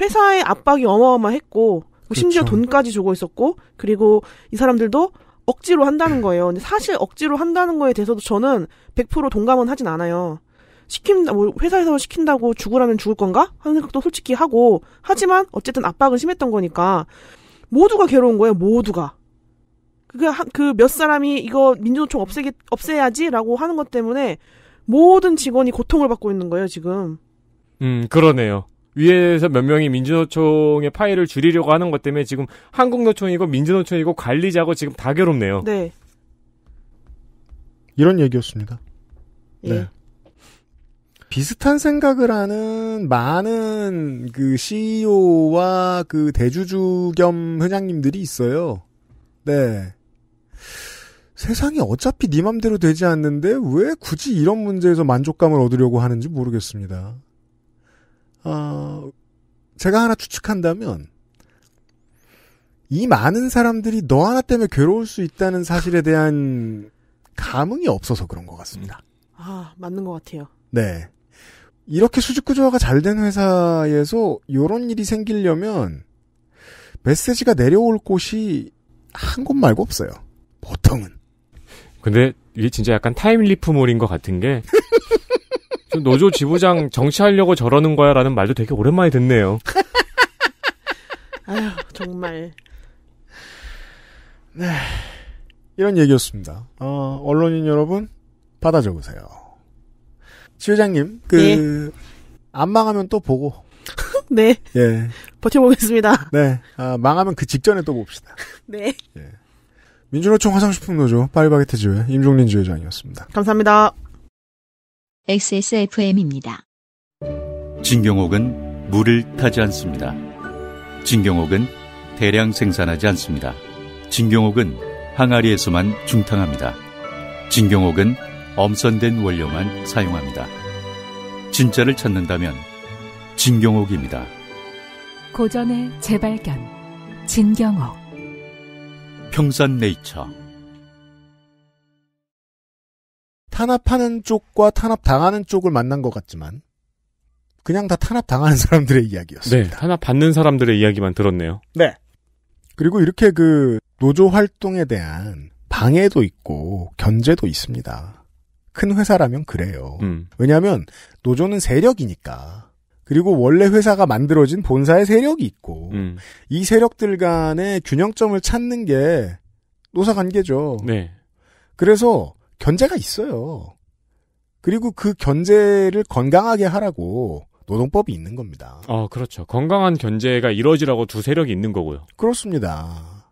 [SPEAKER 5] 회사의 압박이 어마어마했고 뭐 그렇죠. 심지어 돈까지 주고 있었고 그리고 이 사람들도 억지로 한다는 거예요. 근데 사실 억지로 한다는 거에 대해서도 저는 100% 동감은 하진 않아요. 시킨다, 뭐 회사에서 시킨다고 죽으라면 죽을 건가? 하는 생각도 솔직히 하고, 하지만 어쨌든 압박은 심했던 거니까, 모두가 괴로운 거예요, 모두가. 그몇 그 사람이 이거 민주노총 없애 없애야지라고 하는 것 때문에 모든 직원이 고통을 받고 있는 거예요 지금.
[SPEAKER 4] 음 그러네요. 위에서 몇 명이 민주노총의 파일을 줄이려고 하는 것 때문에 지금 한국노총이고 민주노총이고 관리자고 지금 다 괴롭네요.
[SPEAKER 3] 네. 이런 얘기였습니다. 예. 네. 비슷한 생각을 하는 많은 그 CEO와 그 대주주 겸 회장님들이 있어요. 네. 세상이 어차피 네 맘대로 되지 않는데 왜 굳이 이런 문제에서 만족감을 얻으려고 하는지 모르겠습니다. 어, 제가 하나 추측한다면 이 많은 사람들이 너 하나 때문에 괴로울 수 있다는 사실에 대한 감흥이 없어서 그런 것 같습니다.
[SPEAKER 5] 아 맞는 것 같아요.
[SPEAKER 3] 네. 이렇게 수직 구조화가 잘 된 회사에서 이런 일이 생기려면 메시지가 내려올 곳이 한 곳 말고 없어요. 보통은.
[SPEAKER 4] 근데 이게 진짜 약간 타임리프몰인 것 같은 게 노조 지부장 정치하려고 저러는 거야라는 말도 되게 오랜만에 듣네요.
[SPEAKER 5] 아휴 정말.
[SPEAKER 4] 네
[SPEAKER 3] 이런 얘기였습니다. 어, 언론인 여러분 받아 적으세요. 지회장님 그 예. 안 망하면 또 보고. 네. 예.
[SPEAKER 5] 버텨보겠습니다.
[SPEAKER 3] 네. 아, 망하면 그 직전에 또 봅시다.
[SPEAKER 5] 네. 예.
[SPEAKER 3] 민주노총 화상식품 노조 파리바게트 지회 임종린 지회장이었습니다.
[SPEAKER 5] 감사합니다. XSFM입니다.
[SPEAKER 4] 진경옥은 물을 타지 않습니다. 진경옥은 대량 생산하지 않습니다. 진경옥은 항아리에서만 중탕합니다. 진경옥은 엄선된 원료만 사용합니다. 진짜를 찾는다면 진경옥입니다.
[SPEAKER 1] 고전의
[SPEAKER 3] 재발견 진경옥
[SPEAKER 4] 평산네이처
[SPEAKER 3] 탄압하는 쪽과 탄압당하는 쪽을 만난 것 같지만 그냥 다 탄압당하는 사람들의 이야기였습니다.
[SPEAKER 4] 네, 탄압받는 사람들의 이야기만 들었네요.
[SPEAKER 3] 네. 그리고 이렇게 그 노조 활동에 대한 방해도 있고 견제도 있습니다. 큰 회사라면 그래요. 음. 왜냐하면 노조는 세력이니까 그리고 원래 회사가 만들어진 본사의 세력이 있고 음. 이 세력들 간의 균형점을 찾는 게 노사 관계죠. 네. 그래서 견제가 있어요. 그리고 그 견제를 건강하게 하라고 노동법이 있는 겁니다.
[SPEAKER 4] 아, 그렇죠. 건강한 견제가 이뤄지라고두 세력이 있는 거고요. 그렇습니다.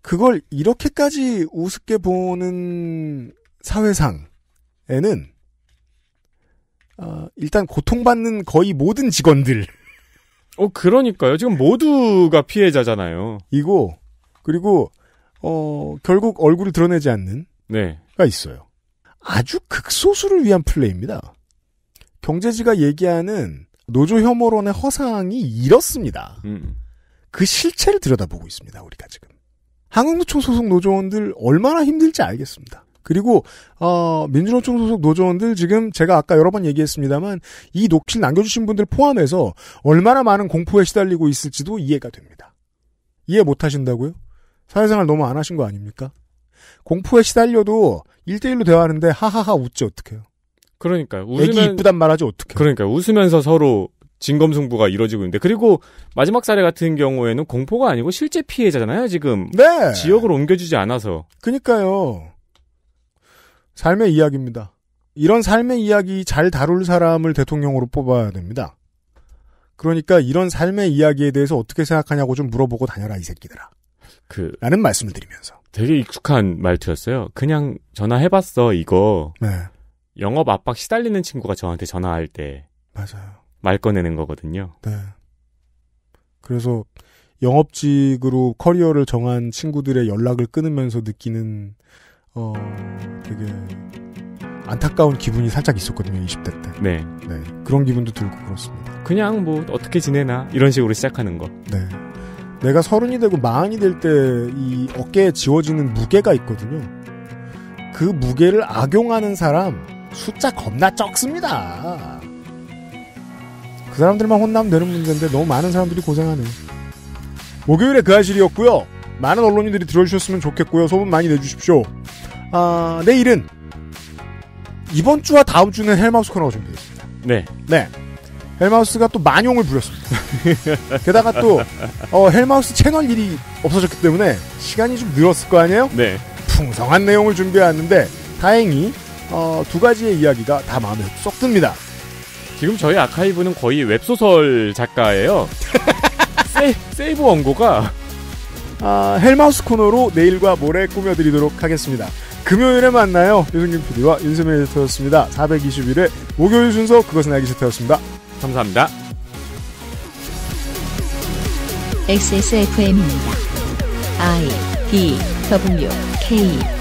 [SPEAKER 3] 그걸 이렇게까지 우습게 보는 사회상에는 어, 일단 고통받는 거의 모든 직원들. 어, 그러니까요. 지금
[SPEAKER 4] 모두가 피해자잖아요.
[SPEAKER 3] 이고, 그리고, 어, 결국 얼굴을 드러내지 않는. 네. 가 있어요. 아주 극소수를 위한 플레이입니다. 경제지가 얘기하는 노조 혐오론의 허상이 이렇습니다. 음. 그 실체를 들여다보고 있습니다. 우리가 지금 한국노총 소속 노조원들 얼마나 힘들지 알겠습니다. 그리고 어, 민주노총 소속 노조원들 지금 제가 아까 여러 번 얘기했습니다만 이 녹취를 남겨주신 분들 포함해서 얼마나 많은 공포에 시달리고 있을지도 이해가 됩니다. 이해 못하신다고요? 사회생활 너무 안 하신 거 아닙니까? 공포에 시달려도 일대일로 대화하는데 하하하 웃지 어떡해요?
[SPEAKER 4] 그러니까요. 웃으면... 애기 이쁘단 말하지 어떡해요? 그러니까요. 웃으면서 서로 진검승부가 이뤄지고 있는데 그리고 마지막 사례 같은 경우에는 공포가 아니고 실제 피해자잖아요 지금 네. 지역을 옮겨주지 않아서
[SPEAKER 3] 그니까요 삶의 이야기입니다. 이런 삶의 이야기 잘 다룰 사람을 대통령으로 뽑아야 됩니다. 그러니까 이런 삶의 이야기에 대해서 어떻게 생각하냐고 좀 물어보고 다녀라 이 새끼들아. 그 라는 말씀을 드리면서
[SPEAKER 4] 되게 익숙한 말투였어요. 그냥 전화해봤어 이거. 네. 영업 압박 시달리는 친구가 저한테 전화할 때 맞아요. 말 꺼내는 거거든요. 네.
[SPEAKER 3] 그래서 영업직으로 커리어를 정한 친구들의 연락을 끊으면서 느끼는 어, 되게 안타까운 기분이 살짝 있었거든요, 20대 때.
[SPEAKER 4] 네. 네. 그런 기분도 들고 그렇습니다. 그냥 뭐 어떻게 지내나 이런 식으로 시작하는 거. 네.
[SPEAKER 3] 내가 서른이 되고 마흔이 될 때 이 어깨에 지워지는 무게가 있거든요. 그 무게를 악용하는 사람 숫자 겁나 적습니다. 그 사람들만 혼나면 되는 문제인데 너무 많은 사람들이 고생하네 목요일에 그 아실이었고요. 많은 언론인들이 들어주셨으면 좋겠고요. 소문 많이 내주십시오. 아, 내일은 이번 주와 다음 주는 헬마우스 코너가 준비됐습니다 네. 네. 헬마우스가 또 만용을 부렸습니다. 게다가 또 어, 헬마우스 채널 일이 없어졌기 때문에 시간이 좀 늘었을 거 아니에요? 네. 풍성한 내용을 준비해는데 다행히 어, 두 가지의 이야기가 다 마음에 쏙 듭니다.
[SPEAKER 4] 지금 저희 아카이브는 거의 웹소설 작가예요. 세, 이브 원고가
[SPEAKER 3] 아, 헬마우스 코너로 내일과 모레 꾸며드리도록 하겠습니다. 금요일에 만나요. 유승균 PD와 윤세민 에디터였습니다. 421회 목요일 순서 그것은 알기 싫다였습니다.
[SPEAKER 4] 감사합니다.
[SPEAKER 2] XSFM입니다. I D W K